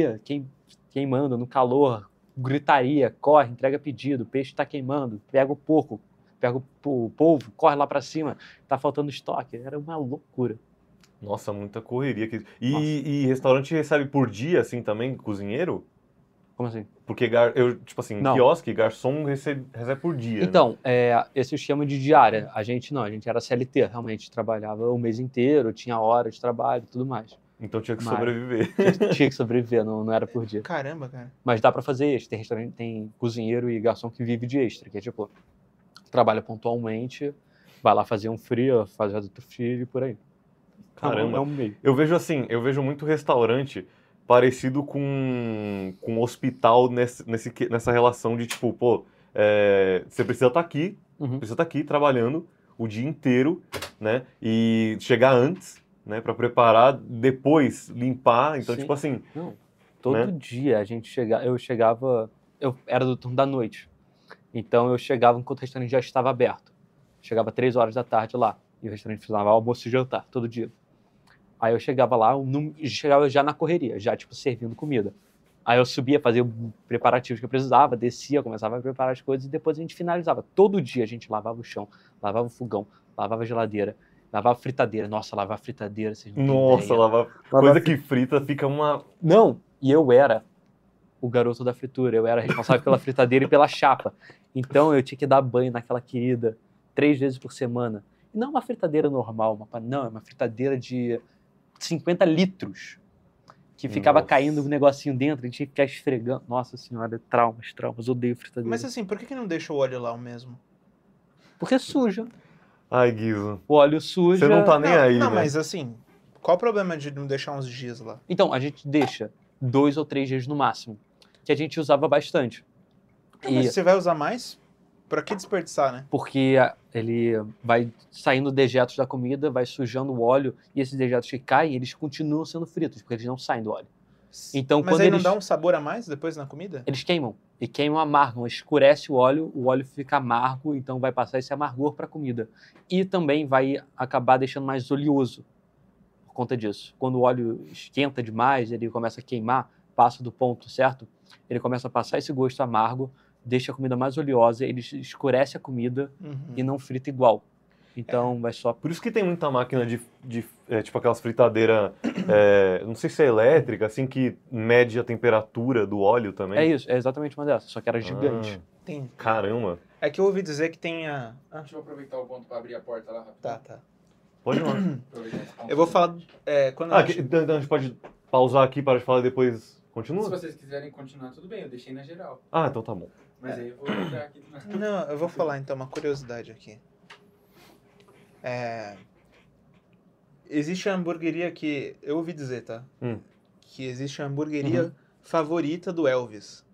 queimando, no calor, gritaria, corre, entrega pedido, peixe está queimando, pega o porco, pega o polvo, corre lá para cima, tá faltando estoque. Era uma loucura. Nossa, muita correria. E, e restaurante recebe por dia, assim, também, cozinheiro? Como assim? Porque, gar... eu, tipo assim, não. quiosque, garçom recebe, recebe por dia. Né? Então, né? é, esse eu chamo de diária. A gente não, a gente era CLT, realmente. Trabalhava o mês inteiro, tinha hora de trabalho e tudo mais. Então tinha que sobreviver. Tinha, tinha, que sobreviver, não, não era por dia. Caramba, cara. Mas dá para fazer extra. Tem restaurante, tem cozinheiro e garçom que vive de extra, que é tipo, trabalha pontualmente, vai lá fazer um frio, fazer outro frio e por aí. Caramba. É um meio. Eu vejo assim, eu vejo muito restaurante parecido com, com hospital nesse, nesse, nessa relação de tipo, pô, é, você precisa estar tá aqui, uhum. precisa estar tá aqui trabalhando o dia inteiro, né? E chegar antes né, para preparar, depois limpar, então Sim. tipo assim, Não. todo né? dia a gente chegava, eu chegava, eu era do turno da noite. Então eu chegava enquanto o restaurante já estava aberto. Chegava três horas da tarde lá e o restaurante precisava almoço e jantar todo dia. Aí eu chegava lá, eu não, chegava já na correria, já tipo servindo comida. Aí eu subia, fazia preparativos que eu precisava, descia, começava a preparar as coisas e depois a gente finalizava. Todo dia a gente lavava o chão, lavava o fogão, lavava a geladeira, Lavar a fritadeira. Nossa, lavar a fritadeira, vocês não Nossa, lavar. Lava coisa que frita fica uma. Não, e eu era o garoto da fritura. Eu era responsável pela fritadeira e pela chapa. Então eu tinha que dar banho naquela querida três vezes por semana. Não é uma fritadeira normal, uma não, é uma fritadeira de 50 litros. Que ficava Nossa. caindo um negocinho dentro, a gente tinha que ficar esfregando. Nossa senhora, traumas, traumas, odeio fritadeira. Mas assim, por que não deixa o óleo lá o mesmo? Porque é suja. Ai, Guizo. O óleo suja. Você não tá nem não, aí, não, né? mas assim, qual o problema de não deixar uns dias lá? Então, a gente deixa dois ou três dias no máximo, que a gente usava bastante. Não, e... você vai usar mais? Pra que desperdiçar, né? Porque ele vai saindo dejetos da comida, vai sujando o óleo, e esses dejetos que caem, eles continuam sendo fritos, porque eles não saem do óleo. Então, Mas quando aí eles... não dá um sabor a mais depois na comida? Eles queimam. E queimam, amargam, escurece o óleo, o óleo fica amargo, então vai passar esse amargor para a comida. E também vai acabar deixando mais oleoso por conta disso. Quando o óleo esquenta demais, ele começa a queimar, passa do ponto certo, ele começa a passar esse gosto amargo, deixa a comida mais oleosa, ele escurece a comida uhum. e não frita igual. Então é. vai só. Por isso que tem muita máquina de. de é, tipo aquelas fritadeiras. É, não sei se é elétrica, assim, que mede a temperatura do óleo também. É isso, é exatamente uma dessas, só que era ah, gigante. Ah, tem. Caramba! É que eu ouvi dizer que tem a. Ah. Deixa eu aproveitar o ponto para abrir a porta lá rapidinho. Tá, tá. Pode ir lá. eu vou falar. É, quando ah, a gente... Então a gente pode pausar aqui para falar depois. Continua? Se vocês quiserem continuar, tudo bem, eu deixei na geral. Ah, então tá bom. Mas é. aí eu vou entrar aqui. Não, eu vou falar então uma curiosidade aqui. É... Existe a hamburgueria que. Eu ouvi dizer, tá? Hum. Que existe a hamburgueria uhum. favorita do Elvis.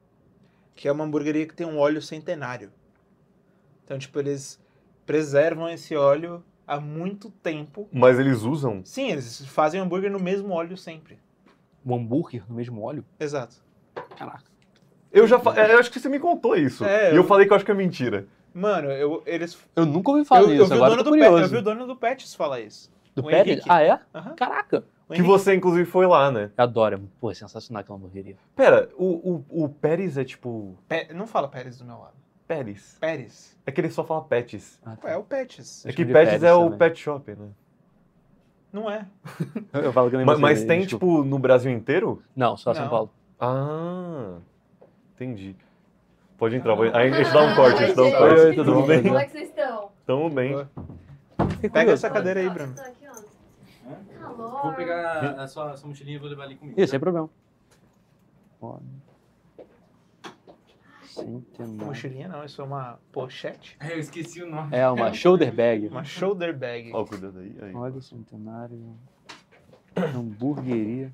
Que é uma hamburgueria que tem um óleo centenário. Então, tipo, eles preservam esse óleo há muito tempo. Mas eles usam? Sim, eles fazem hambúrguer no mesmo óleo sempre. O hambúrguer no mesmo óleo? Exato. Caraca. Eu já fa... Uhum. É, eu acho que você me contou isso. É, e eu, eu... falei que eu acho que é mentira. Mano, eu, eles. Eu nunca ouvi falar eu, isso. Eu vi, agora o dono do Pet, eu vi o dono do Pets falar isso. Do Pet? Ah, é? Uhum. Caraca. Que você, inclusive, foi lá, né? adoro. É pô, é sensacional ela morreria. Pera, o, o, o Pérez é tipo. Não fala Pérez do meu lado. Pérez. Pérez. É que ele só fala Pets. Ah, tá. É o Pets. É que Pets, é o Pet Shop, né? Não é. eu falo que nem Mas, mas assim, tem, tipo-, tipo, no Brasil inteiro? Não, só São Paulo. Ah, entendi. Pode entrar, vou Aí a gente dá um corte, a gente dá um corte. Oi, tudo bem? Como é que vocês estão? Tamo bem. Pega essa cadeira aí, Bruno. Tá vou pegar a sua, a sua mochilinha e vou levar ali comigo. Isso, tá? sem problema. Pode. Mochilinha não, isso é uma pochete. É, eu esqueci o nome. É uma shoulder bag. Uma shoulder bag. Olha o cuidado aí. Olha o centenário. Hamburgueria.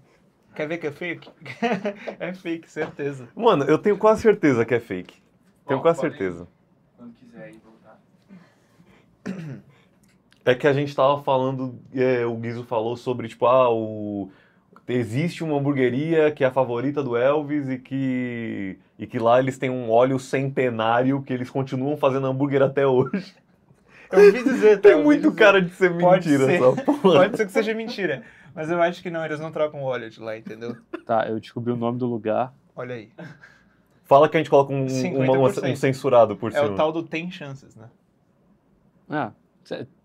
Quer ver que é fake? é fake, certeza. Mano, eu tenho quase certeza que é fake. Tenho Bom, quase certeza. quando quiser aí voltar. É que a gente tava falando, é, o Guizo falou sobre, tipo, ah, o... existe uma hamburgueria que é a favorita do Elvis e que, e que lá eles têm um óleo centenário que eles continuam fazendo hambúrguer até hoje. Eu ouvi dizer, tá? Tem muito dizer. cara de ser mentira Pode ser. essa porra. Pode ser que seja mentira. Mas eu acho que não, eles não trocam o óleo de lá, entendeu? Tá, eu descobri o nome do lugar. Olha aí. Fala que a gente coloca um, um censurado por é cima. É o tal do tem chances, né? Ah,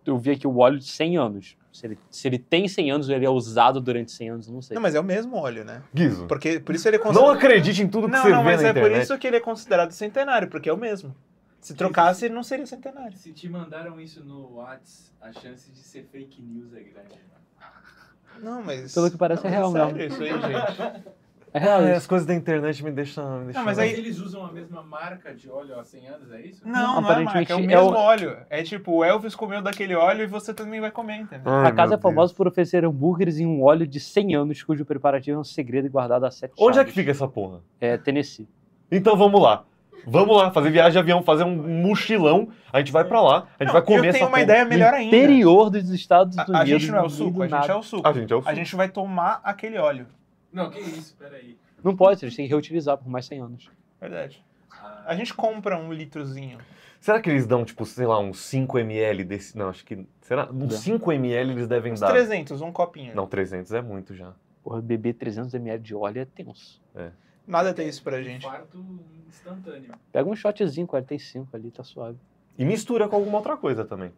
eu vi aqui o óleo de 100 anos. Se ele, se ele tem 100 anos, ele é usado durante 100 anos, não sei. Não, mas é o mesmo óleo, né? Guizo. Porque por isso ele é considerado... Não acredite em tudo que não, você não, vê na é internet. Não, mas é por isso que ele é considerado centenário, porque é o mesmo. Se trocasse, ele não seria centenário. Se te mandaram isso no Whats, a chance de ser fake news é grande. Né? Não, mas. Pelo que parece não, é real é mesmo. isso aí, gente. É real. É, as coisas da internet me deixam. Me deixam não, mas aí eles usam a mesma marca de óleo há 100 anos, é isso? Não, não, não é marca, é o é mesmo é o... óleo. É tipo, o Elvis comeu daquele óleo e você também vai comer, entendeu? Ai, a casa é famosa por oferecer hambúrgueres em um óleo de 100 anos, cujo preparativo é um segredo guardado há 7 Onde chaves. é que fica essa porra? É Tennessee. Então vamos lá. Vamos lá, fazer viagem de avião, fazer um mochilão. A gente vai pra lá, a gente não, vai comer essa Eu tenho uma ideia melhor ainda. interior dos Estados Unidos. A, a gente não é, é o suco, a gente é o suco. A gente é o suco. A gente vai tomar aquele óleo. Não, que isso, peraí. Não pode, eles têm que reutilizar por mais 100 anos. Verdade. Ah. A gente compra um litrozinho. Será que eles dão, tipo, sei lá, uns 5 ml desse... Não, acho que... Será? Uns 5 ml eles devem uns dar. 300, um copinho. Não, 300 é muito já. Porra, beber 300 ml de óleo é tenso. É. Nada tem isso pra gente. Quarto instantâneo. Pega um shotzinho 45 ali, tá suave. E mistura com alguma outra coisa também.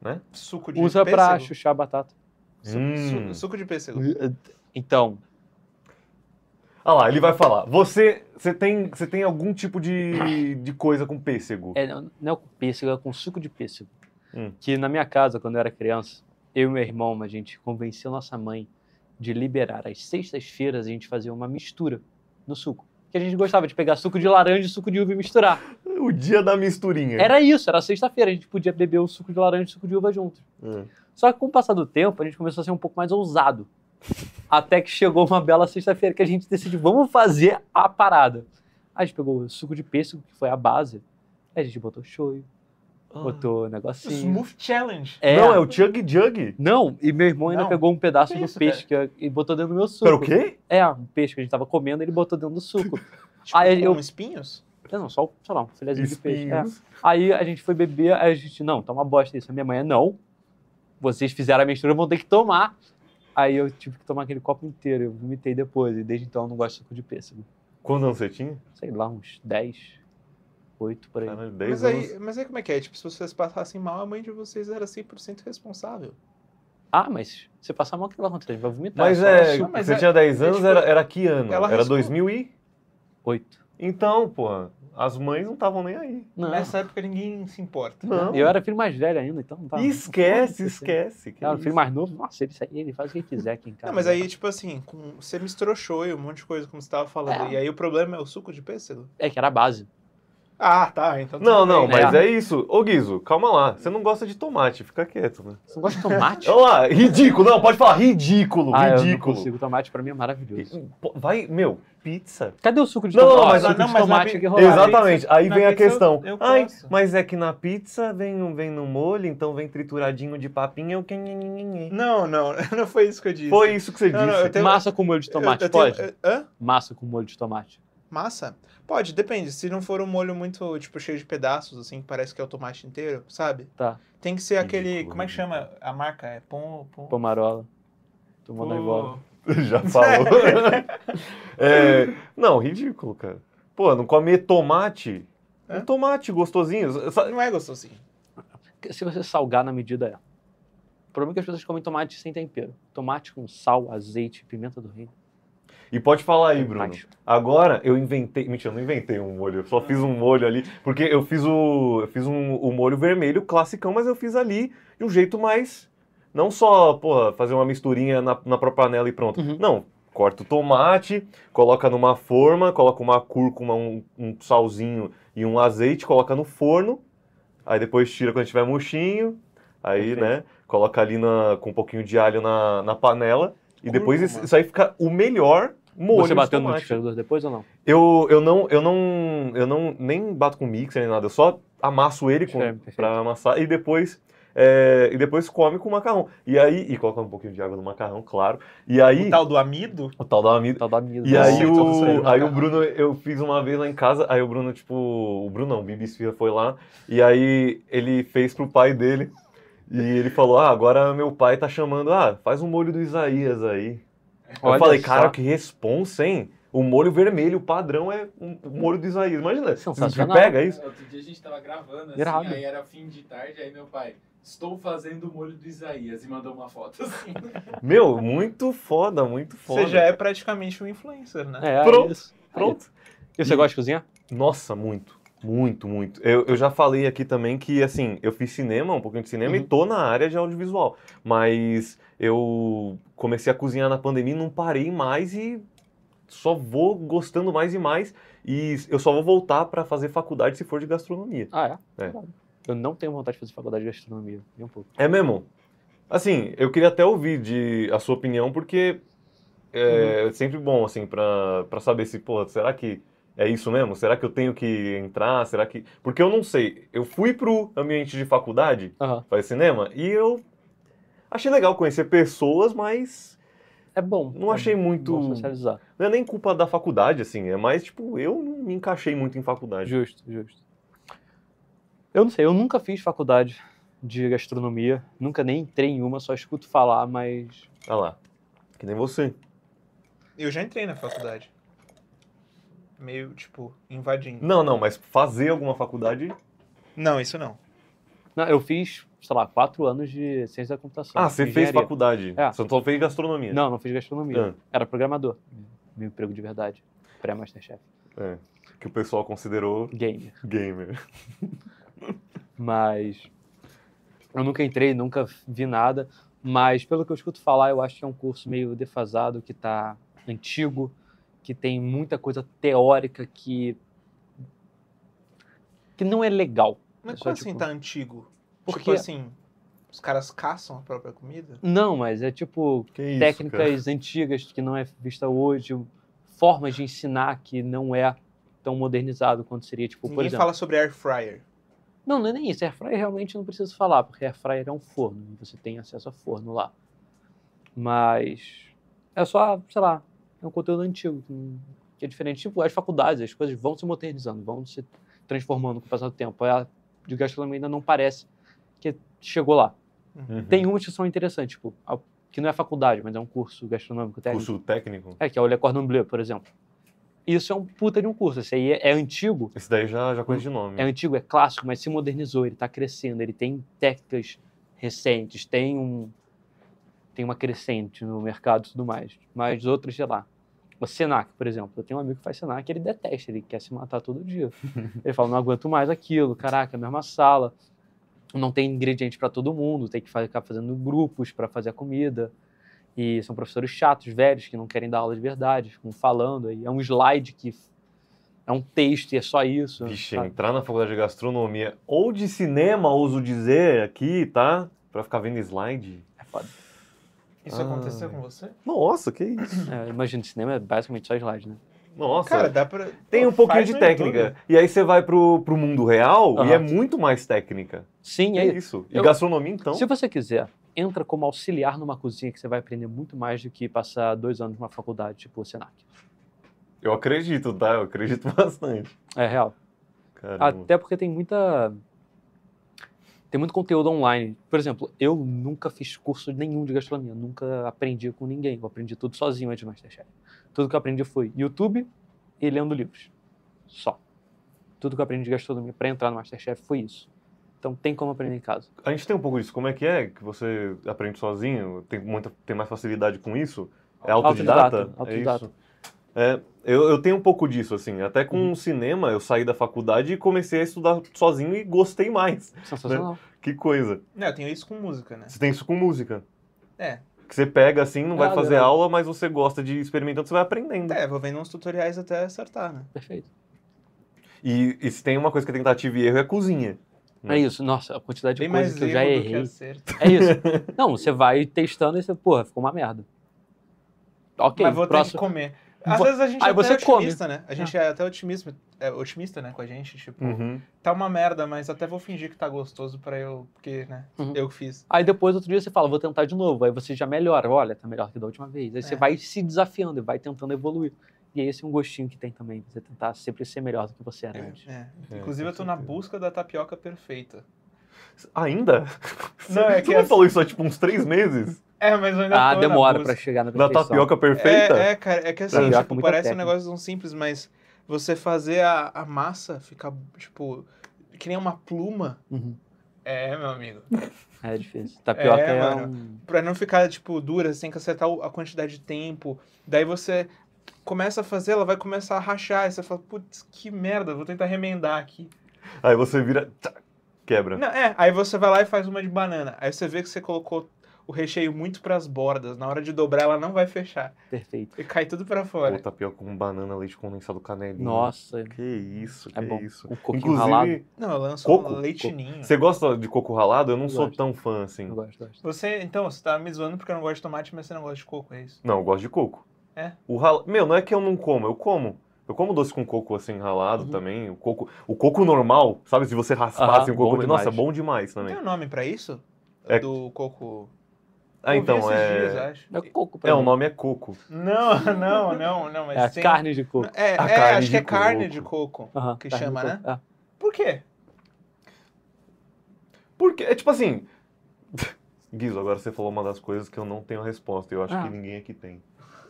Né? Suco de Usa pêssego. pra chuchar batata. hum. su suco de pêssego. Eh, então. Ah lá, ele vai falar. Você, você, tem, você tem algum tipo de, de coisa com pêssego? É, não, não é com pêssego, é com suco de pêssego. Hum. Que na minha casa, quando eu era criança, eu e meu irmão, a gente convenceu nossa mãe de liberar. as sextas-feiras a gente fazia uma mistura no suco. Que a gente gostava de pegar suco de laranja e suco de uva e misturar. O dia da misturinha. Era isso, era sexta-feira. A gente podia beber o suco de laranja e o suco de uva juntos. Hum. Só que com o passar do tempo, a gente começou a ser um pouco mais ousado. Até que chegou uma bela sexta-feira que a gente decidiu, vamos fazer a parada. A gente pegou o suco de pêssego, que foi a base, a gente botou shoyu, ah. Botou um negocinho. Smooth Challenge. É. Não, é o Chug Jug. Não, e meu irmão ainda Não. pegou um pedaço do peixe que eu- e botou dentro do meu suco. Pera, o quê? É, um peixe que a gente tava comendo, ele botou dentro do suco. Tipo, eu- espinhos? É, não, só, sei lá, um filhazinho de peixe. é. Aí a gente foi beber, aí a gente, não, tá uma bosta isso. A minha mãe, é não, vocês fizeram a mistura, vão ter que tomar. Aí eu tive que tomar aquele copo inteiro, eu vomitei depois, e desde então eu não gosto de suco de pêssego. Quantos você tinha? Sei lá, uns 10. 8 por aí. mas, aí mas aí como é que é? Tipo, se vocês passassem mal, a mãe de vocês era 100% responsável. Ah, mas você passar mal, o que vai acontecer? Vai vomitar. Mas, é, não, mas você é, tinha 10 é anos, é, tipo, era, era que ano? Era 2008. Então, pô as mães não estavam nem aí. Não. Nessa época ninguém se importa. Não. Eu era filho mais velho ainda, então não tava. Esquece, não esquece. Que é filho mais novo, nossa, ele, ele faz o que quiser aqui em casa. Não, mas né? aí, tipo assim, com, você me show e um monte de coisa, como você tava falando. É. E aí o problema é o suco de pêssego? É, que era a base. Ah, tá. Então não, não, mas ah. é isso. Ô, Guizo, calma lá. Você não gosta de tomate, fica quieto, né? Você não gosta de tomate? Olha lá, ridículo. Não, pode falar ridículo, ah, ridículo. Eu consigo. Tomate pra mim é maravilhoso. Vai, meu, pizza. Cadê o suco de tomate? Não, não, mas, ah, não, mas tomate que rolar. Exatamente. Aí vem a questão. Eu, eu Ai, posso. mas é que na pizza vem, vem no molho, então vem trituradinho de papinha. É eu... É não, não, não foi isso que eu disse. Foi isso que você não, disse. Não, tenho... Massa com molho de tomate, eu, pode? Tenho... Massa com molho de tomate. Massa. Pode, depende. Se não for um molho muito, tipo, cheio de pedaços, assim, que parece que é o tomate inteiro, sabe? Tá. Tem que ser aquele. Como é que chama a marca? É pom. pom... Pomarola. Tomou na bola. Já falou. é, não, ridículo, cara. Pô, não comer tomate. É? Um tomate gostosinho. Não é gostosinho. Se você salgar na medida. É. O problema é que as pessoas comem tomate sem tempero. Tomate com sal, azeite, pimenta do reino. E pode falar aí, Bruno. Agora eu inventei. Mentira, eu não inventei um molho, eu só fiz um molho ali. Porque eu fiz o. Eu fiz um, o molho vermelho classicão, mas eu fiz ali de um jeito mais. Não só, porra, fazer uma misturinha na, na própria panela e pronto. Uhum. Não, corta o tomate, coloca numa forma, coloca uma cúrcuma, um, um, salzinho e um azeite, coloca no forno, aí depois tira quando tiver murchinho, aí, Perfeito. né, coloca ali na, com um pouquinho de alho na, na panela, e depois isso, isso aí fica o melhor molho Você bateu no liquidificador depois ou não? Eu, eu não, eu não, eu não nem bato com mixer nem nada, eu só amasso ele com, é, para amassar e depois é, e depois come com macarrão. E aí, e coloca um pouquinho de água no macarrão, claro. E aí. O tal do amido? O tal do amido. O tal do amido. E né? aí, o, aí o Bruno, eu fiz uma vez lá em casa, aí o Bruno, tipo, o Bruno não, o Bibi Esfirra foi lá, e aí ele fez pro pai dele e ele falou: Ah, agora meu pai tá chamando, ah, faz um molho do Isaías aí. Olha eu falei, só. cara, que responsa, hein? O molho vermelho, o padrão é um molho do Isaías. Imagina, Sensacional. você pega isso. Outro dia a gente tava gravando, assim, aí era fim de tarde, aí meu pai, estou fazendo o molho do Isaías e mandou uma foto assim. Meu, muito foda, muito foda. Você já é praticamente um influencer, né? É, Pronto. É isso. Pronto. E você e... gosta de cozinhar? Nossa, muito. Muito, muito. Eu, eu já falei aqui também que, assim, eu fiz cinema, um pouquinho de cinema, uhum. e tô na área de audiovisual. Mas eu comecei a cozinhar na pandemia, não parei mais e só vou gostando mais e mais. E eu só vou voltar para fazer faculdade se for de gastronomia. Ah, é? é? Tá eu não tenho vontade de fazer faculdade de gastronomia, nem um pouco. É mesmo? Assim, eu queria até ouvir de, a sua opinião, porque é uhum. sempre bom, assim, para saber se, pô, será que é isso mesmo? Será que eu tenho que entrar? Será que. Porque eu não sei. Eu fui pro ambiente de faculdade, fazer cinema, e eu achei legal conhecer pessoas, mas. É bom. Não é achei muito. socializar. Não é nem culpa da faculdade, assim. É mais, tipo, eu não me encaixei muito em faculdade. Justo, justo. Eu não sei, eu nunca fiz faculdade de gastronomia, nunca nem entrei em uma, só escuto falar, mas. Ah lá. Que nem você. Eu já entrei na faculdade meio, tipo, invadindo. Não, não, mas fazer alguma faculdade. Não, isso não. Não, eu fiz, sei lá, quatro anos de ciência da computação. Ah, você engenharia. fez faculdade. É. Você só fez gastronomia. Não, não fiz gastronomia. É. Era programador. Meu emprego de verdade. Pré-Masterchef. É. Que o pessoal considerou. Gamer. Gamer. mas. Eu nunca entrei, nunca vi nada. Mas pelo que eu escuto falar, eu acho que é um curso meio defasado, que tá antigo que tem muita coisa teórica que que não é legal. Mas é como assim tipo, assim tá antigo? Tipo porque tipo assim, os caras caçam a própria comida? Não, mas é tipo que técnicas isso, antigas que não é vista hoje, formas de ensinar que não é tão modernizado quanto seria, tipo, Ninguém por exemplo. fala sobre air fryer. Não, não é nem isso. Air fryer realmente não preciso falar, porque air fryer é um forno, você tem acesso a forno lá. Mas é só, sei lá, é um conteúdo antigo, que é diferente. Tipo, as faculdades, as coisas vão se modernizando, vão se transformando com o passar do tempo. É a de gastronomia ainda não parece que chegou lá. Uhum. Tem umas que são interessantes, tipo, a, que não é faculdade, mas é um curso gastronômico técnico. Curso técnico? É, que é o Le Cordon Bleu, por exemplo. Isso é um puta de um curso. Esse aí é, é antigo. Esse daí já, já conheço de nome. É antigo, é clássico, mas se modernizou, ele está crescendo, ele tem técnicas recentes, tem um, tem uma crescente no mercado e tudo mais, mas outras, sei lá. O Senac, por exemplo. Eu tenho um amigo que faz Senac, ele detesta, ele quer se matar todo dia. Ele fala, não aguento mais aquilo, caraca, é a mesma sala, não tem ingrediente para todo mundo, tem que ficar fazendo grupos para fazer a comida. E são professores chatos, velhos, que não querem dar aula de verdade, ficam falando. Aí. É um slide que é um texto e é só isso. Vixe, entrar na faculdade de gastronomia ou de cinema, ouso dizer aqui, tá? Pra ficar vendo slide. É foda. Isso ah. aconteceu com você? Nossa, que isso. É, imagina, cinema é basicamente só slide, né? Nossa. Cara, dá pra... Tem um pouquinho de técnica. YouTube. E aí você vai pro, pro mundo real uhum. e é muito mais técnica. Sim, é, é isso. E eu... gastronomia, então. Se você quiser, entra como auxiliar numa cozinha que você vai aprender muito mais do que passar dois anos numa faculdade, tipo o Senac. Eu acredito, tá? Eu acredito bastante. É real. Caramba. Até porque tem muita tem muito conteúdo online. Por exemplo, eu nunca fiz curso nenhum de gastronomia, nunca aprendi com ninguém. Eu aprendi tudo sozinho antes do Masterchef. Tudo que eu aprendi foi YouTube e lendo livros. Só. Tudo que eu aprendi de gastronomia para entrar no Masterchef foi isso. Então tem como aprender em casa. A gente tem um pouco disso. Como é que é que você aprende sozinho? Tem, muita, tem mais facilidade com isso? É autodidata? Autodidata. autodidata. É isso? É, eu, eu, tenho um pouco disso, assim. Até com uhum. o cinema, eu saí da faculdade e comecei a estudar sozinho e gostei mais. Né? Sensacional. Né? Que coisa. Não, eu tenho isso com música, né? Você tem isso com música. É. Que você pega assim, não vai fazer aula, mas você gosta de experimentando, você vai aprendendo. É, vou vendo uns tutoriais até acertar, né? Perfeito. E, e se tem uma coisa que é tentativa e erro é a cozinha. Né? É isso, nossa, a quantidade Bem de coisas que eu já errei. é isso. Não, você vai testando e você, porra, ficou uma merda. Ok, Mas vou próximo... ter que comer. Às vezes a gente Aí é você até come. otimista, né? A gente é. é até otimista, é, otimista, né, com a gente. Tipo, uhum. tá uma merda, mas até vou fingir que tá gostoso pra eu, porque, né, uhum. eu que fiz. Aí depois, outro dia, você fala, vou tentar de novo. Aí você já melhora. Olha, tá melhor que da última vez. Aí é. você vai se desafiando e vai tentando evoluir. E esse é um gostinho que tem também, você tentar sempre ser melhor do que você era é, antes. É. Inclusive, eu tô na busca da tapioca perfeita. Ainda? Não, você, é que você não falou assim isso há, tipo, uns três meses? É, mas ainda Ah, demora pra chegar na Da tapioca perfeita? É, é, cara, é que assim, tipo, parece um negócio tão simples, mas você fazer a, a massa ficar, tipo, que nem uma pluma. Uhum. É, meu amigo. É difícil. Tapioca é, é, mano. um... Pra não ficar, tipo, dura, você tem que acertar a quantidade de tempo. Daí você começa a fazer, ela vai começar a rachar. você fala, putz, que merda, vou tentar remendar aqui. Aí você vira. Quebra. Não, é, aí você vai lá e faz uma de banana. Aí você vê que você colocou o recheio muito para as bordas. Na hora de dobrar, ela não vai fechar. Perfeito. E cai tudo para fora. Ou tapioca com banana, leite condensado, canelinha. Nossa. Que isso, é que é bom. isso. O coco ralado. Não, eu lanço coco, um leite coco. ninho. Você gosta de coco ralado? Eu não eu sou gosto. tão fã assim. Eu gosto, gosto. Você, então, você tá me zoando porque eu não gosto de tomate, mas você não gosta de coco, é isso? Não, eu gosto de coco. É? O Meu, não é que eu não como, eu como. Eu como doce com coco assim ralado uhum. também, o coco, o coco normal, sabe, se você raspar uhum, assim, o coco, bom nossa, é bom demais também. Tem um nome para isso? É... Do coco ah, então, é... Dias, acho. É coco. É, o nome é coco. Não, não, não, não. Mas é tem... É carne de coco. É, é carne acho que é coco. carne de coco uhum, que chama, né? Ah. Por quê? Porque, é tipo assim... Guizo, agora você falou uma das coisas que eu não tenho resposta. Eu acho ah. que ninguém aqui tem.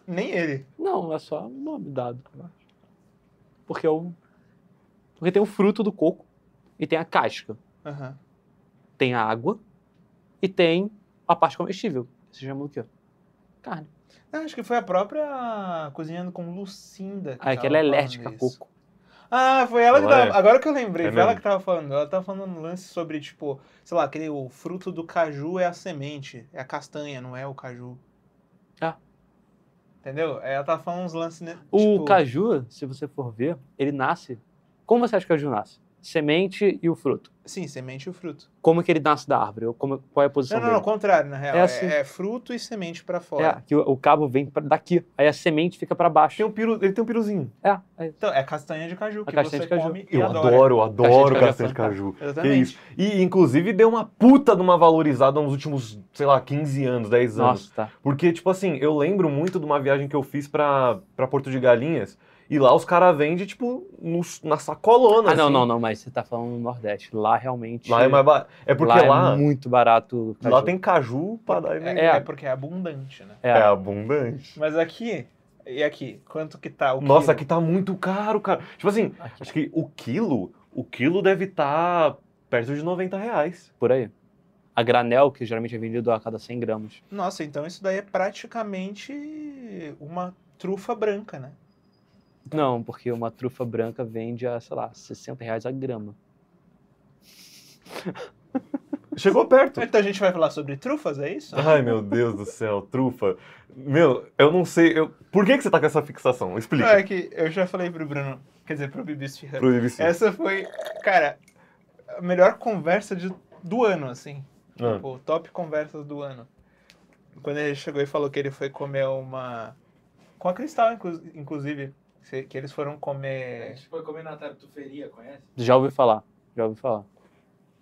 Nem ele. Não, é só nome dado. Porque eu... É porque tem o fruto do coco e tem a casca. Tem a água e tem a parte comestível. se chama o quê? Carne. acho que foi a própria Cozinhando com Lucinda. ah, é que ela é alérgica a coco. Ah, foi ela, que tava. É. Agora que eu lembrei, é foi mesmo. ela que tava falando. Ela tava falando um lance sobre, tipo, sei lá, aquele, o fruto do caju é a semente, é a castanha, não é o caju. Ah. Entendeu? Ela tava falando uns lances. Né, o tipo caju, se você for ver, ele nasce. Como você acha que o caju nasce? semente e o fruto. Sim, semente e o fruto. Como que ele nasce da árvore? Como, qual é a posição não, não, dele? Não, ao contrário, na real. É, assim. é, é fruto e semente para fora. É, que o, o cabo vem pra, daqui, aí a semente fica para baixo. Tem um piru, ele tem um piruzinho. É. é. Então, é castanha de caju, a que você de caju. come Eu adoro, adoro castanha de caju. É castanha de caju. Exatamente. Que isso. E, inclusive, deu uma puta de uma valorizada nos últimos, sei lá, 15 anos, 10 anos. Nossa, tá. Porque, tipo assim, eu lembro muito de uma viagem que eu fiz para Porto de Galinhas, e lá os caras vendem, tipo, no, na sacolona. Ah, assim. não, não, não, mas você tá falando no Nordeste. Lá realmente. Lá é mais barato. É porque lá. É lá é muito barato. Caju. Lá tem caju pra dar. É, é, é porque é abundante, né? É. é. abundante. Mas aqui. E aqui? Quanto que tá o Nossa, aqui tá muito caro, cara. Tipo assim, aqui. acho que o quilo. O quilo deve estar tá perto de 90 reais. Por aí. A granel, que geralmente é vendido a cada 100 gramas. Nossa, então isso daí é praticamente uma trufa branca, né? Não, porque uma trufa branca vende a, sei lá, 60 reais a grama. Chegou perto. Então a gente vai falar sobre trufas, é isso? Ai, meu Deus do céu, trufa. Meu, eu não sei. Eu... Por que, que você tá com essa fixação? Explica. É que eu já falei pro Bruno, quer dizer, pro Bibi Ferreira. Pro Bibis Essa foi, cara, a melhor conversa de, do ano, assim. Ah. Tipo, top conversas do ano. Quando ele chegou e falou que ele foi comer uma. Com a Cristal, inclusive que eles foram comer. A gente foi comer na tartuferia, conhece? Já ouvi falar, já ouvi falar.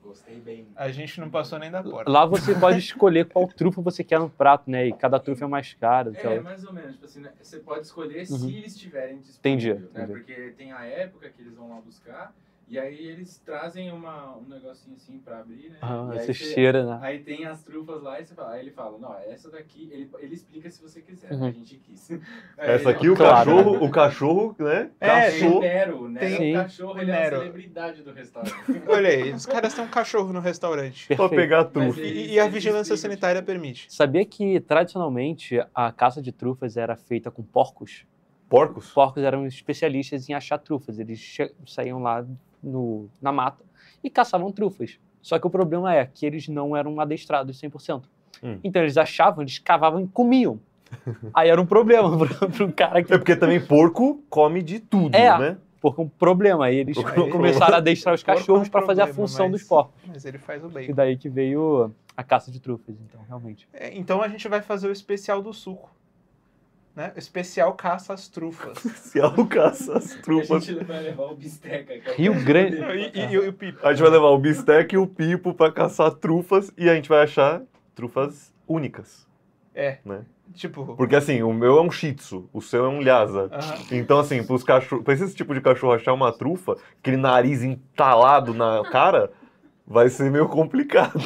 Gostei bem. A gente não passou nem da porta. Lá você pode escolher qual trufa você quer no prato, né? E cada trufa é mais cara. É, tal. mais ou menos. Tipo assim, né? você pode escolher uhum. se eles tiverem disponível. Entendi, né? entendi. Porque tem a época que eles vão lá buscar e aí eles trazem uma, um negocinho assim pra abrir, né? Ah, você cheira, né? Aí tem as trufas lá e você fala, aí ele fala, não, é essa daqui, ele, ele explica se você quiser, né? uhum. a gente quis. essa aqui, o claro, cachorro, o cachorro, né? É, cachorro. Nero, né? Tem, o cachorro, ele Nero. é a celebridade do restaurante. Olha aí, os caras têm um cachorro no restaurante. Perfeito. pegar trufa. e, e, a vigilância sanitária tipo... permite. Sabia que, tradicionalmente, a caça de trufas era feita com porcos? Porcos? Porcos eram especialistas em achar trufas. Eles saíam lá no, na mata e caçavam trufas. Só que o problema é que eles não eram adestrados 100%. Hum. Então eles achavam, eles cavavam e comiam. Aí era um problema para um cara que. É porque também porco come de tudo, é, né? Porco é um problema. Aí eles porco, começaram a adestrar os cachorros é um para fazer a função mas, dos porcos. Mas ele faz o bem. E daí que veio a caça de trufas, então, realmente. É, então a gente vai fazer o especial do suco né? Especial caça às trufas. Especial caça às trufas. A gente vai levar o bisteca. Rio Grande. E, e, e, o pipo. A gente vai levar o bistec e o pipo para caçar trufas e a gente vai achar trufas únicas. É. Né? Tipo. Porque assim, o meu é um shih tzu, o seu é um lhasa. Ah. Então, assim, pros Pra esse tipo de cachorro achar uma trufa, aquele nariz entalado na cara, vai ser meio complicado.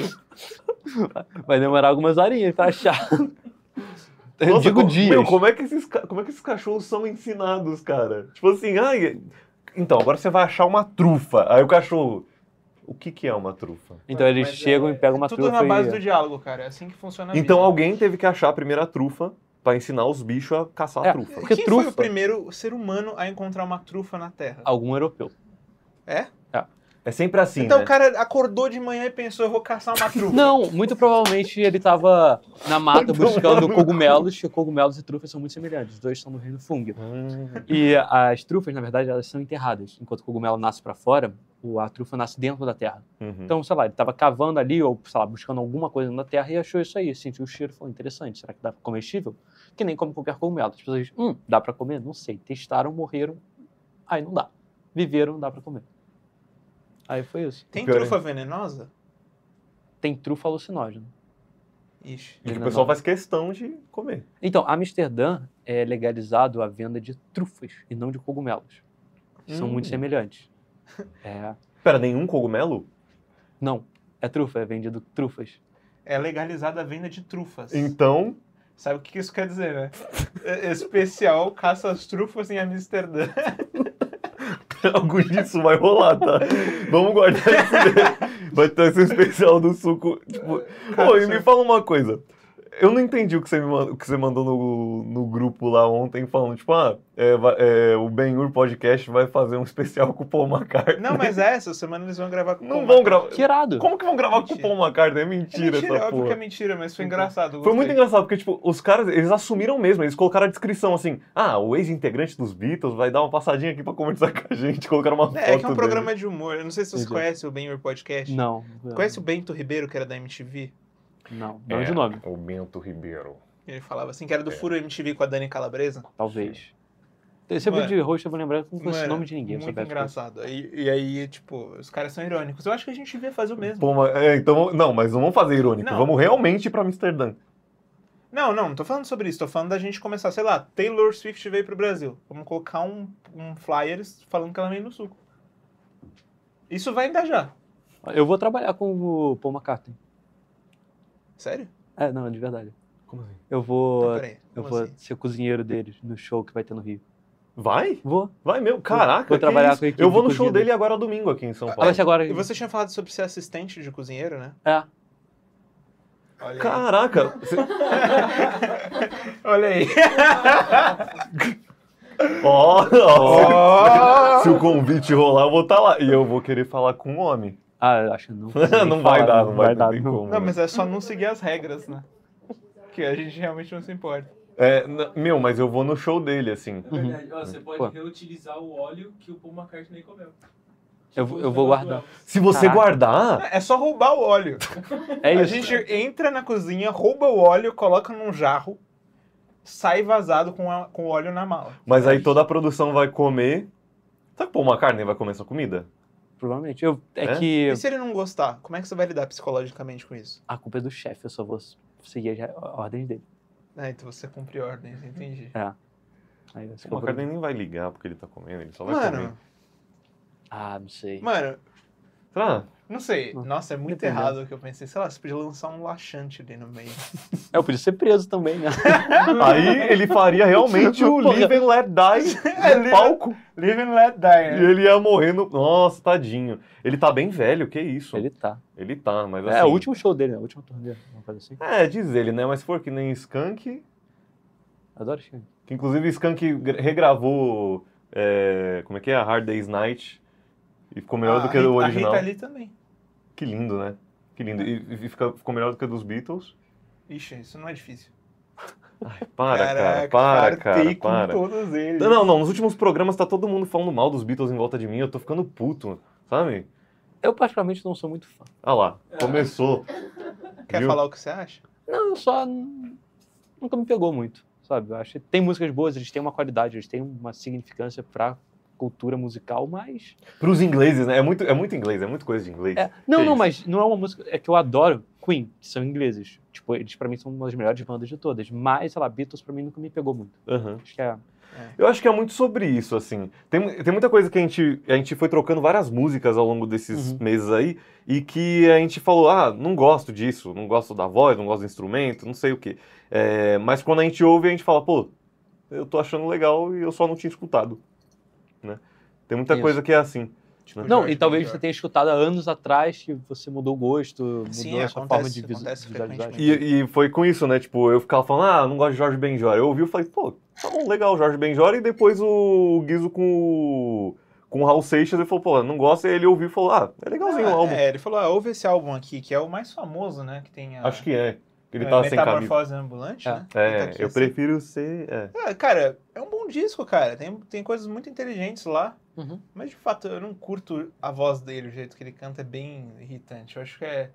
Vai demorar algumas horinhas pra achar. Nossa, digo como, dias. Meu, como é, que esses, como é que esses cachorros são ensinados, cara? Tipo assim, ai, então, agora você vai achar uma trufa. Aí o cachorro. O que, que é uma trufa? Então mas, eles mas é chegam é, e pegam uma é tudo trufa. Tudo na base e... É. do diálogo, cara. É assim que funciona a Então vida. alguém teve que achar a primeira trufa para ensinar os bichos a caçar é, a trufa. Porque Quem trufa... foi o primeiro ser humano a encontrar uma trufa na Terra? Algum europeu. É? É. É sempre assim. Então né? o cara acordou de manhã e pensou, eu vou caçar uma trufa. Não, muito provavelmente ele estava na mata buscando cogumelos, porque cogumelos e trufas são muito semelhantes. Os dois estão morrendo reino fungo. Hum. Ah. E as trufas, na verdade, elas são enterradas. Enquanto o cogumelo nasce para fora, a trufa nasce dentro da terra. Uhum. Então, sei lá, ele estava cavando ali, ou sei lá, buscando alguma coisa na terra e achou isso aí. Sentiu o cheiro, falou, interessante, será que dá comestível? Que nem como qualquer cogumelo. As pessoas dizem, hum, dá para comer? Não sei. Testaram, morreram, aí não dá. Viveram, não dá para comer. Aí foi isso. Tem Pior trufa venenosa? Tem trufa alucinógena. Ixi. E é que o pessoal faz questão de comer. Então, Amsterdã é legalizado a venda de trufas e não de cogumelos. Hum. São muito hum. semelhantes. É. Pera, nenhum cogumelo? Não. É trufa, é vendido trufas. É legalizada a venda de trufas. Então. Sabe o que isso quer dizer, né? É especial caça as trufas em Amsterdã. algum disso vai rolar, tá? Vamos guardar isso. Vai ter esse especial do suco. Tipo, e me fala uma coisa. Eu não entendi o que você, me mandou, o que você mandou no, no grupo lá ontem, falando, tipo, ah, é, é, o Ben-Hur Podcast vai fazer um especial com o Paul McCartney. Não, mas é, essa semana eles vão gravar com o Não vão gravar. Que irado. Como que vão gravar mentira. com o Paul McCartney? É, é mentira, é mentira essa óbvio que é mentira, mas foi engraçado. Foi muito engraçado, porque, tipo, os caras, eles assumiram mesmo, eles colocaram a descrição assim, ah, o ex-integrante dos Beatles vai dar uma passadinha aqui pra conversar com a gente, colocaram uma é, foto É que é um dele. programa de humor, eu não sei se vocês conhecem o Ben-Hur Podcast. Não, não. Conhece o Bento Ribeiro, que era da MTV? Não, não é, de nome. O Bento Ribeiro. Ele falava assim, que era do é. Furo MTV com a Dani Calabresa? Talvez. Eu sempre mano, de host eu vou lembrar que não o nome de ninguém. Muito engraçado. E, e, aí, tipo, os caras são irônicos. Eu acho que a gente devia fazer o mesmo. Pô, mas, é, então, não, mas não vamos fazer irônico. Não. Vamos realmente pra Amsterdã. Não, não, não tô falando sobre isso. Tô falando da gente começar, sei lá, Taylor Swift veio pro Brasil. Vamos colocar um, um flyers falando que ela veio no suco. Isso vai engajar. Eu vou trabalhar com o Paul McCartney. Sério? É, não, de verdade. Como assim? Eu vou. Não, peraí, eu vou assim? ser cozinheiro deles no show que vai ter no Rio. Vai? Vou. Vai meu, caraca. Vou trabalhar isso? com a Eu vou no de show dele agora domingo aqui em São ah, Paulo. Ah, agora... E você tinha falado sobre ser assistente de cozinheiro, né? É. Olha caraca. Aí. Olha aí. Ó, oh, oh. se, se o convite rolar, eu vou estar tá lá. E eu vou querer falar com o um homem. Ah, acho que não. não vai dar, não, vai, dar. Não, não, mas é só não seguir as regras, né? Que a gente realmente não se importa. É, meu, mas eu vou no show dele, assim. É verdade. Ó, uhum. você pode Pô. reutilizar o óleo que o Paul McCartney comeu. Eu, vou, tipo, eu vou guardar. Se você Caraca. guardar. É só roubar o óleo. É isso. A gente entra na cozinha, rouba o óleo, coloca num jarro, sai vazado com, a, com o óleo na mala. Mas aí toda a produção vai comer. Sabe que o carne e vai comer essa comida? Provavelmente. Eu, é, é, que. E se ele não gostar, como é que você vai lidar psicologicamente com isso? A culpa é do chefe, eu só vou seguir a ordem dele. É, então você cumpre ordens, entendi. É. Aí você o Macarden nem vai ligar porque ele tá comendo, ele só vai Mano. comer. Ah, não sei. Mano. Tá. Não sei. Nossa, é muito Dependendo. errado o que eu pensei. Sei lá, você podia lançar um laxante ali no meio. É, eu podia ser preso também, né? Aí ele faria realmente o Live and Let Die é, no palco. Live and Let Die, né? E ele ia morrendo. Nossa, tadinho. Ele tá bem velho, que isso? Ele tá. Ele tá, mas assim... É, o assim- último show dele, né? O último turnê, uma coisa assim. É, diz ele, né? Mas se for que nem Skunk... Adoro Skunk. Que inclusive Skunk regravou... É... Como é que é? A Hard Day's Night... E ficou melhor ah, do que o original. A Rita Lee também. Que lindo, né? Que lindo. E, e fica, ficou melhor do que a dos Beatles? Ixi, isso não é difícil. Ai, para, Caraca, cara, para, cara, para. todos eles. Não, não, nos últimos programas tá todo mundo falando mal dos Beatles em volta de mim, eu tô ficando puto, sabe? Eu particularmente não sou muito fã. Ah lá, ah. começou. É. Quer falar o que você acha? Não, só nunca me pegou muito, sabe? Eu acho que tem músicas boas, eles têm uma qualidade, eles têm uma significância pra cultura musical, mas. Para os ingleses, né? É muito, é muito inglês, é muito coisa de inglês. É, não, não, mas não é uma música. É que eu adoro Queen, que são ingleses. Tipo, eles para mim são uma das melhores bandas de todas. Mas, sei lá, Beatles para mim nunca me pegou muito. Uhum. Acho que é. É. Eu acho que é muito sobre isso, assim. Tem, tem muita coisa que a gente, a gente foi trocando várias músicas ao longo desses uhum. meses aí, e que a gente falou, ah, não gosto disso, não gosto da voz, não gosto do instrumento, não sei o quê. É, mas quando a gente ouve, a gente fala, pô, eu tô achando legal e eu só não tinha escutado né? Tem muita Isso. coisa que é assim. Tipo, não, e talvez melhor. você tenha escutado há anos atrás que você mudou o gosto, mudou Sim, a sua forma de visualizar. E, e, foi com isso, né? Tipo, eu ficava falando, ah, não gosto de Jorge Benjor. Eu ouvi e falei, pô, tá bom, legal, Jorge Benjor. E depois o Guizo com o, com o Raul Seixas, ele falou, pô, não gosto. E ele ouviu e falou, ah, é legalzinho ah, o álbum. É, ele falou, ah, ouve esse álbum aqui, que é o mais famoso, né? Que tem a... Acho que é. Ele é, tava sem camisa. Metamorfose ambulante, é. né? É, tá eu assim. prefiro ser... É. é. cara, é um bom disco, cara. Tem, tem coisas muito inteligentes lá. Uhum. Mas, de fato, eu não curto a voz dele. O jeito que ele canta é bem irritante. Eu acho que é...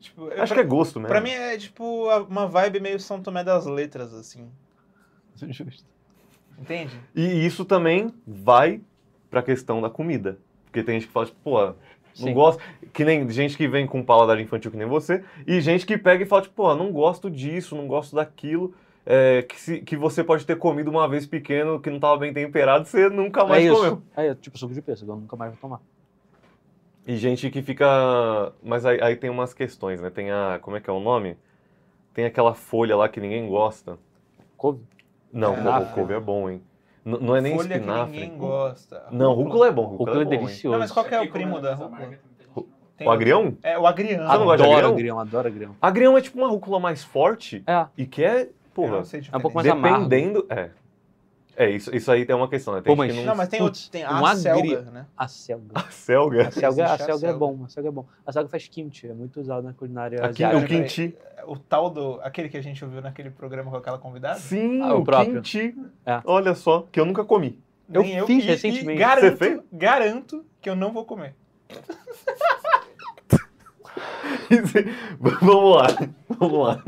Tipo, eu, acho pra, que é gosto mesmo. Pra mim é, tipo, uma vibe meio São Tomé das Letras, assim. Justo. Entende? E isso também vai pra questão da comida. Porque tem gente que fala, tipo, pô, não gosto. Que nem gente que vem com paladar infantil que nem você, e gente que pega e fala, tipo, pô, não gosto disso, não gosto daquilo. É, que, se, que você pode ter comido uma vez pequeno, que não estava bem temperado, você nunca é mais é comeu. É, tipo suco de pêssego, eu nunca mais vou tomar. E gente que fica. Mas aí, aí, tem umas questões, né? Tem a. Como é que é o nome? Tem aquela folha lá que ninguém gosta. Couve? Não, é, couve, couve é bom, hein? Não, não é nem folha espinafre. Que ninguém gosta. Não, rúcula é bom. Rúcula, é rúcula é, é delicioso. Não, mas qual que é o primo da rúcula? Tem o agrião? É, o agrião. Você não gosta de agrião? agrião? Adoro agrião. Agrião é tipo uma rúcula mais forte é. e que é, porra, é um pouco mais amargo. Dependendo, é, é, isso, isso aí tem uma questão, né? Tem Pô, mas, que não... não... mas tem outros. Tem um a agri... selga, né? A selga. A selga? A selga, a selga é bom. A selga é bom. A selga faz kimchi. É muito usado na culinária Aqui, asiática. O kimchi. O tal do... Aquele que a gente ouviu naquele programa com aquela convidada? Sim, ah, o, o próprio. kimchi. É. Olha só, que eu nunca comi. Eu, eu fiz e, recentemente. E garanto, garanto que eu não vou comer. vamos lá. Vamos lá.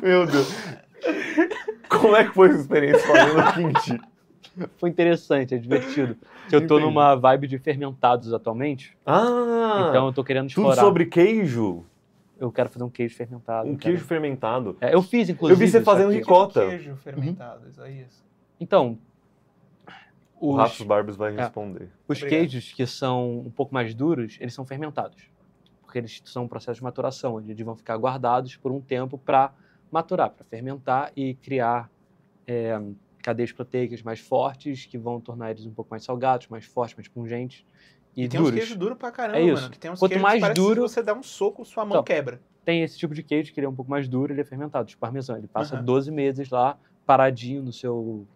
Meu Deus. Como é que foi a experiência fazendo kimchi? Foi interessante, é divertido. Eu tô numa vibe de fermentados atualmente. Ah! Então eu tô querendo explorar. Tudo sobre queijo? Eu quero fazer um queijo fermentado. Um queijo fermentado. É, eu fiz, inclusive. Eu vi você fazendo aqui. ricota. Tipo queijo fermentado, isso é isso. Então. Os, o Rafa Barbos vai é, responder. os Obrigado. queijos que são um pouco mais duros, eles são fermentados. Porque eles são um processo de maturação, onde eles vão ficar guardados por um tempo para maturar, para fermentar e criar é, cadeias proteicas mais fortes, que vão tornar eles um pouco mais salgados, mais fortes, mais pungentes e, e tem duros. uns queijos duros pra caramba, é isso. mano. Que tem uns Quanto mais que duro... que você dá um soco, sua mão então, quebra. Tem esse tipo de queijo que ele é um pouco mais duro, ele é fermentado, de tipo parmesão. Ele passa uhum. 12 meses lá, paradinho no seu,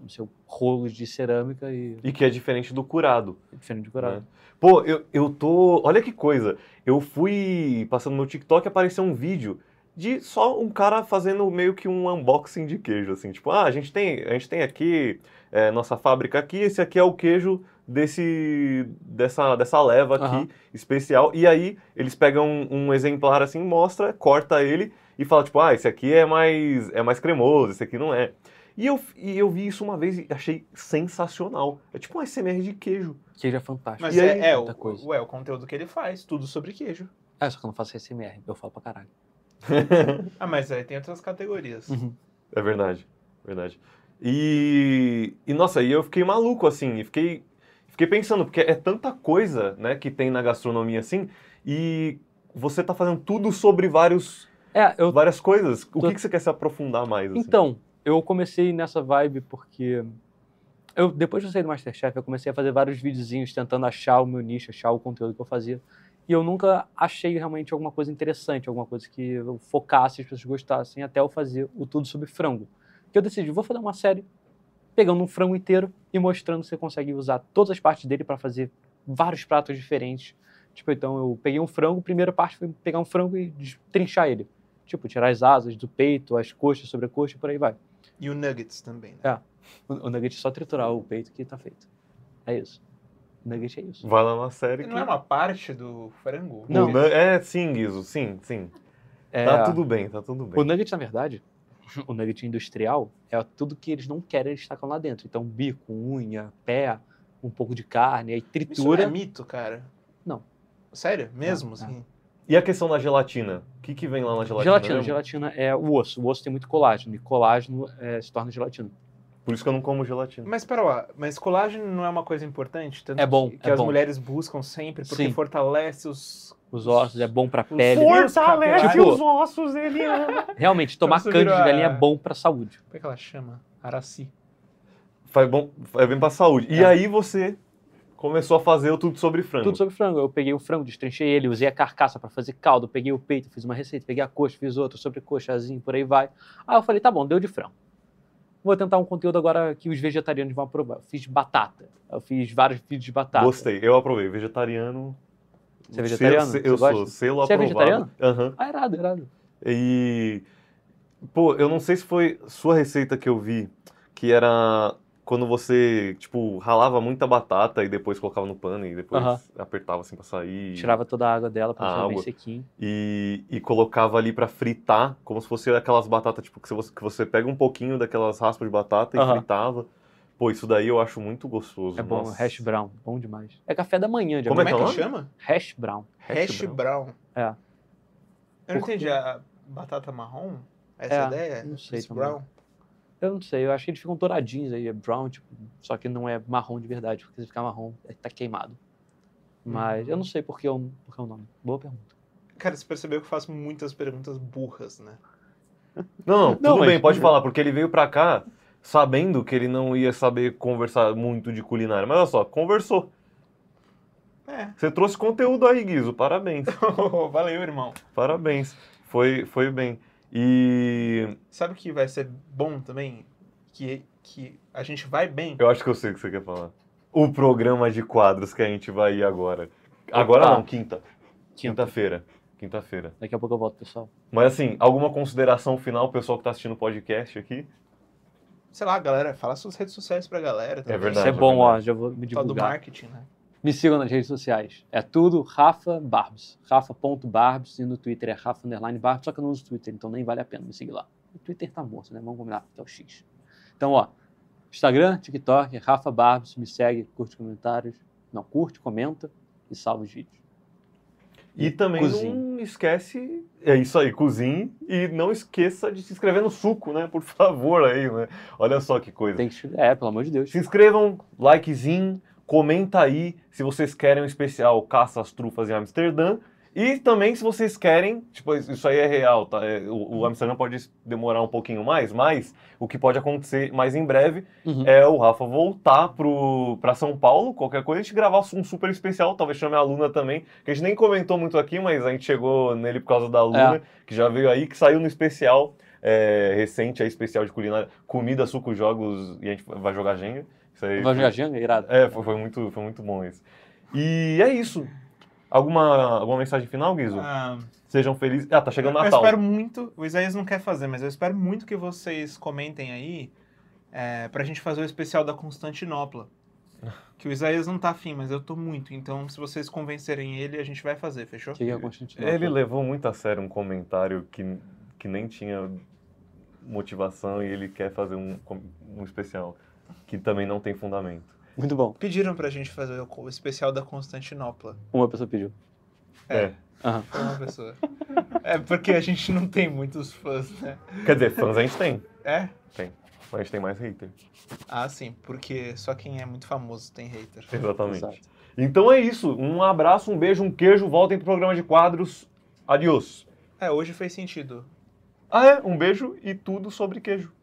no seu rolo de cerâmica e... E que é diferente do curado. É diferente do curado. É. Pô, eu, eu tô... Olha que coisa. Eu fui... Passando no TikTok, apareceu um vídeo de só um cara fazendo meio que um unboxing de queijo, assim, tipo, ah, a gente tem, a gente tem aqui é, nossa fábrica aqui, esse aqui é o queijo desse dessa, dessa leva aqui uhum. especial. E aí eles pegam um, um, exemplar assim, mostra, corta ele e fala tipo, ah, esse aqui é mais é mais cremoso, esse aqui não é. E eu, e eu vi isso uma vez e achei sensacional. É tipo um SMR de queijo. Queijo é fantástico. Mas e é, aí, é, o, coisa. Ué, o conteúdo que ele faz, tudo sobre queijo. É, só que eu não faço SMR, eu falo pra caralho. ah, mas aí tem outras categorias. Uhum. É verdade, verdade. E, e nossa, aí eu fiquei maluco, assim, fiquei, fiquei pensando, porque é tanta coisa, né, que tem na gastronomia, assim, e você tá fazendo tudo sobre vários, é, eu, várias coisas. O tô... que, que você quer se aprofundar mais? Assim? Então, eu comecei nessa vibe porque eu, depois que eu saí do Masterchef, eu comecei a fazer vários videozinhos tentando achar o meu nicho, achar o conteúdo que eu fazia. E eu nunca achei realmente alguma coisa interessante, alguma coisa que eu focasse, as pessoas gostassem, até eu fazer o Tudo Sobre Frango. Que eu decidi, vou fazer uma série pegando um frango inteiro e mostrando que você consegue usar todas as partes dele para fazer vários pratos diferentes. Tipo, então eu peguei um frango, a primeira parte foi pegar um frango e trinchar ele. Tipo, tirar as asas do peito, as coxas, sobrecoxa e por aí vai. E o nuggets também, né? É. O, o nuggets é só triturar o peito que está feito. É isso. Nugget é isso. Vai lá na série que... Não é uma parte do frango? Não. É, é, sim, Guizo, sim, sim. É... Tá tudo bem, tá tudo bem. O Nugget, na verdade, o Nugget industrial é tudo que eles não querem, eles lá dentro. Então, bico, unha, pé, um pouco de carne, aí é tritura... Isso é mito, cara? Não. Sério? Mesmo, não, é. assim? Não. E a questão da gelatina? O que, que vem lá na gelatina? Gelatina, gelatina é o osso. O osso tem muito colágeno e colágeno é, se torna gelatina. Por isso que eu não como gelatina. Mas pera lá, mas colágeno não é uma coisa importante? Tanto é bom. Que, é bom. as mulheres buscam sempre, porque Sim. fortalece os. Os ossos, é bom pra pele. Fortalece tipo, os ossos, ele Realmente, tomar cândido de galinha é bom pra saúde. Como é que ela chama? Araci. Faz bom, é bem pra saúde. É. E aí você começou a fazer o tudo sobre frango. Tudo sobre frango. Eu peguei o frango, destrinchei ele, usei a carcaça para fazer caldo, peguei o peito, fiz uma receita, peguei a coxa, fiz outra, sobre coxazinho, por aí vai. Aí eu falei, tá bom, deu de frango vou tentar um conteúdo agora que os vegetarianos vão aprovar. Eu fiz batata. Eu fiz vários vídeos de batata. Gostei, eu aprovei. Vegetariano. Você é vegetariano? eu sou, selo Você aprovado. Você é vegetariano? Aham. Uhum. Ah, errado, errado. E. Pô, eu não sei se foi sua receita que eu vi, que era quando você, tipo, ralava muita batata e depois colocava no pano e depois apertava assim pra sair. Tirava toda a água dela pra ficar bem sequinho. E, e colocava ali pra fritar, como se fosse aquelas batatas, tipo, que você, que você pega um pouquinho daquelas raspas de batata e fritava. Pô, isso daí eu acho muito gostoso. É bom, Nossa. hash brown, bom demais. É café da manhã de é Como é que chama? Hash brown. Hash, hash brown. brown. É. Eu não entendi, a batata marrom? Essa é, é ideia? Não sei. Hash brown? Eu não sei, eu acho que eles ficam douradinhos aí, é brown, tipo, só que não é marrom de verdade, porque se ficar marrom, é, tá queimado. Mas eu não uhum. sei por que, eu, por que é o nome. Boa pergunta. Cara, você percebeu que eu faço muitas perguntas burras, né? Não, não, tudo não, bem, pode é. falar, porque ele veio pra cá sabendo que ele não ia saber conversar muito de culinária. Mas olha só, conversou. É. Você trouxe conteúdo aí, Guizo, parabéns. Valeu, irmão. Parabéns, foi, foi bem. E. Sabe o que vai ser bom também? Que, que a gente vai bem. Eu acho que eu sei o que você quer falar. O programa de quadros que a gente vai ir agora. Agora ah, não, quinta. Quinta-feira. Quinta-feira. Daqui a pouco eu volto, pessoal. Mas assim, alguma consideração final, pessoal que tá assistindo o podcast aqui? Sei lá, galera, fala suas redes sociais pra galera. Tá é verdade. Isso é bom, é ó, já vou me tá divulgar. Tal do marketing, né? Me sigam nas redes sociais. É tudo Rafa Barbos. Rafa.barbos e no Twitter é Rafa underline Barbos, só que eu não uso Twitter, então nem vale a pena me seguir lá. O Twitter tá morto, né? Vamos combinar, que é o X. Então, ó, Instagram, TikTok, é Rafa Barbos, me segue, curte comentários. Não, curte, comenta e salva os vídeos. E, e também cozinha. não esquece, é isso aí, cozinhe e não esqueça de se inscrever no suco, né? Por favor aí, né? Olha só que coisa. Tem que, é, pelo amor de Deus. Se inscrevam, likezinho Comenta aí se vocês querem um especial Caça às Trufas em Amsterdã. E também se vocês querem, tipo, isso aí é real, tá? É, o, o Amsterdã pode demorar um pouquinho mais, mas o que pode acontecer mais em breve uhum. é o Rafa voltar pro, pra São Paulo, qualquer coisa, a gente gravar um super especial, talvez chame a Luna também, que a gente nem comentou muito aqui, mas a gente chegou nele por causa da Luna, é. que já veio aí, que saiu no especial é, recente, aí, é especial de culinária, comida, suco, jogos, e a gente vai jogar Jenga. Isso aí. Vai jogar Irado. É, foi, foi, muito, foi muito bom isso. E é isso. Alguma, alguma mensagem final, Guizo? Ah, Sejam felizes. Ah, tá chegando eu, Natal. Eu espero muito. O Isaías não quer fazer, mas eu espero muito que vocês comentem aí é, pra gente fazer o especial da Constantinopla. Que o Isaías não tá afim, mas eu tô muito. Então, se vocês convencerem ele, a gente vai fazer, fechou? Que é Constantinopla. Ele levou muito a sério um comentário que, que nem tinha motivação e ele quer fazer um, um especial que também não tem fundamento. Muito bom. Pediram pra gente fazer o especial da Constantinopla. Uma pessoa pediu. É. é. Uhum. Uma pessoa. é porque a gente não tem muitos fãs, né? Quer dizer, fãs a gente tem. É? Tem. Mas a gente tem mais hater. Ah, sim, porque só quem é muito famoso tem hater. Exatamente. Exato. Então é isso. Um abraço, um beijo, um queijo. Voltem pro programa de quadros. Adiós. É, hoje fez sentido. Ah, é? Um beijo e tudo sobre queijo.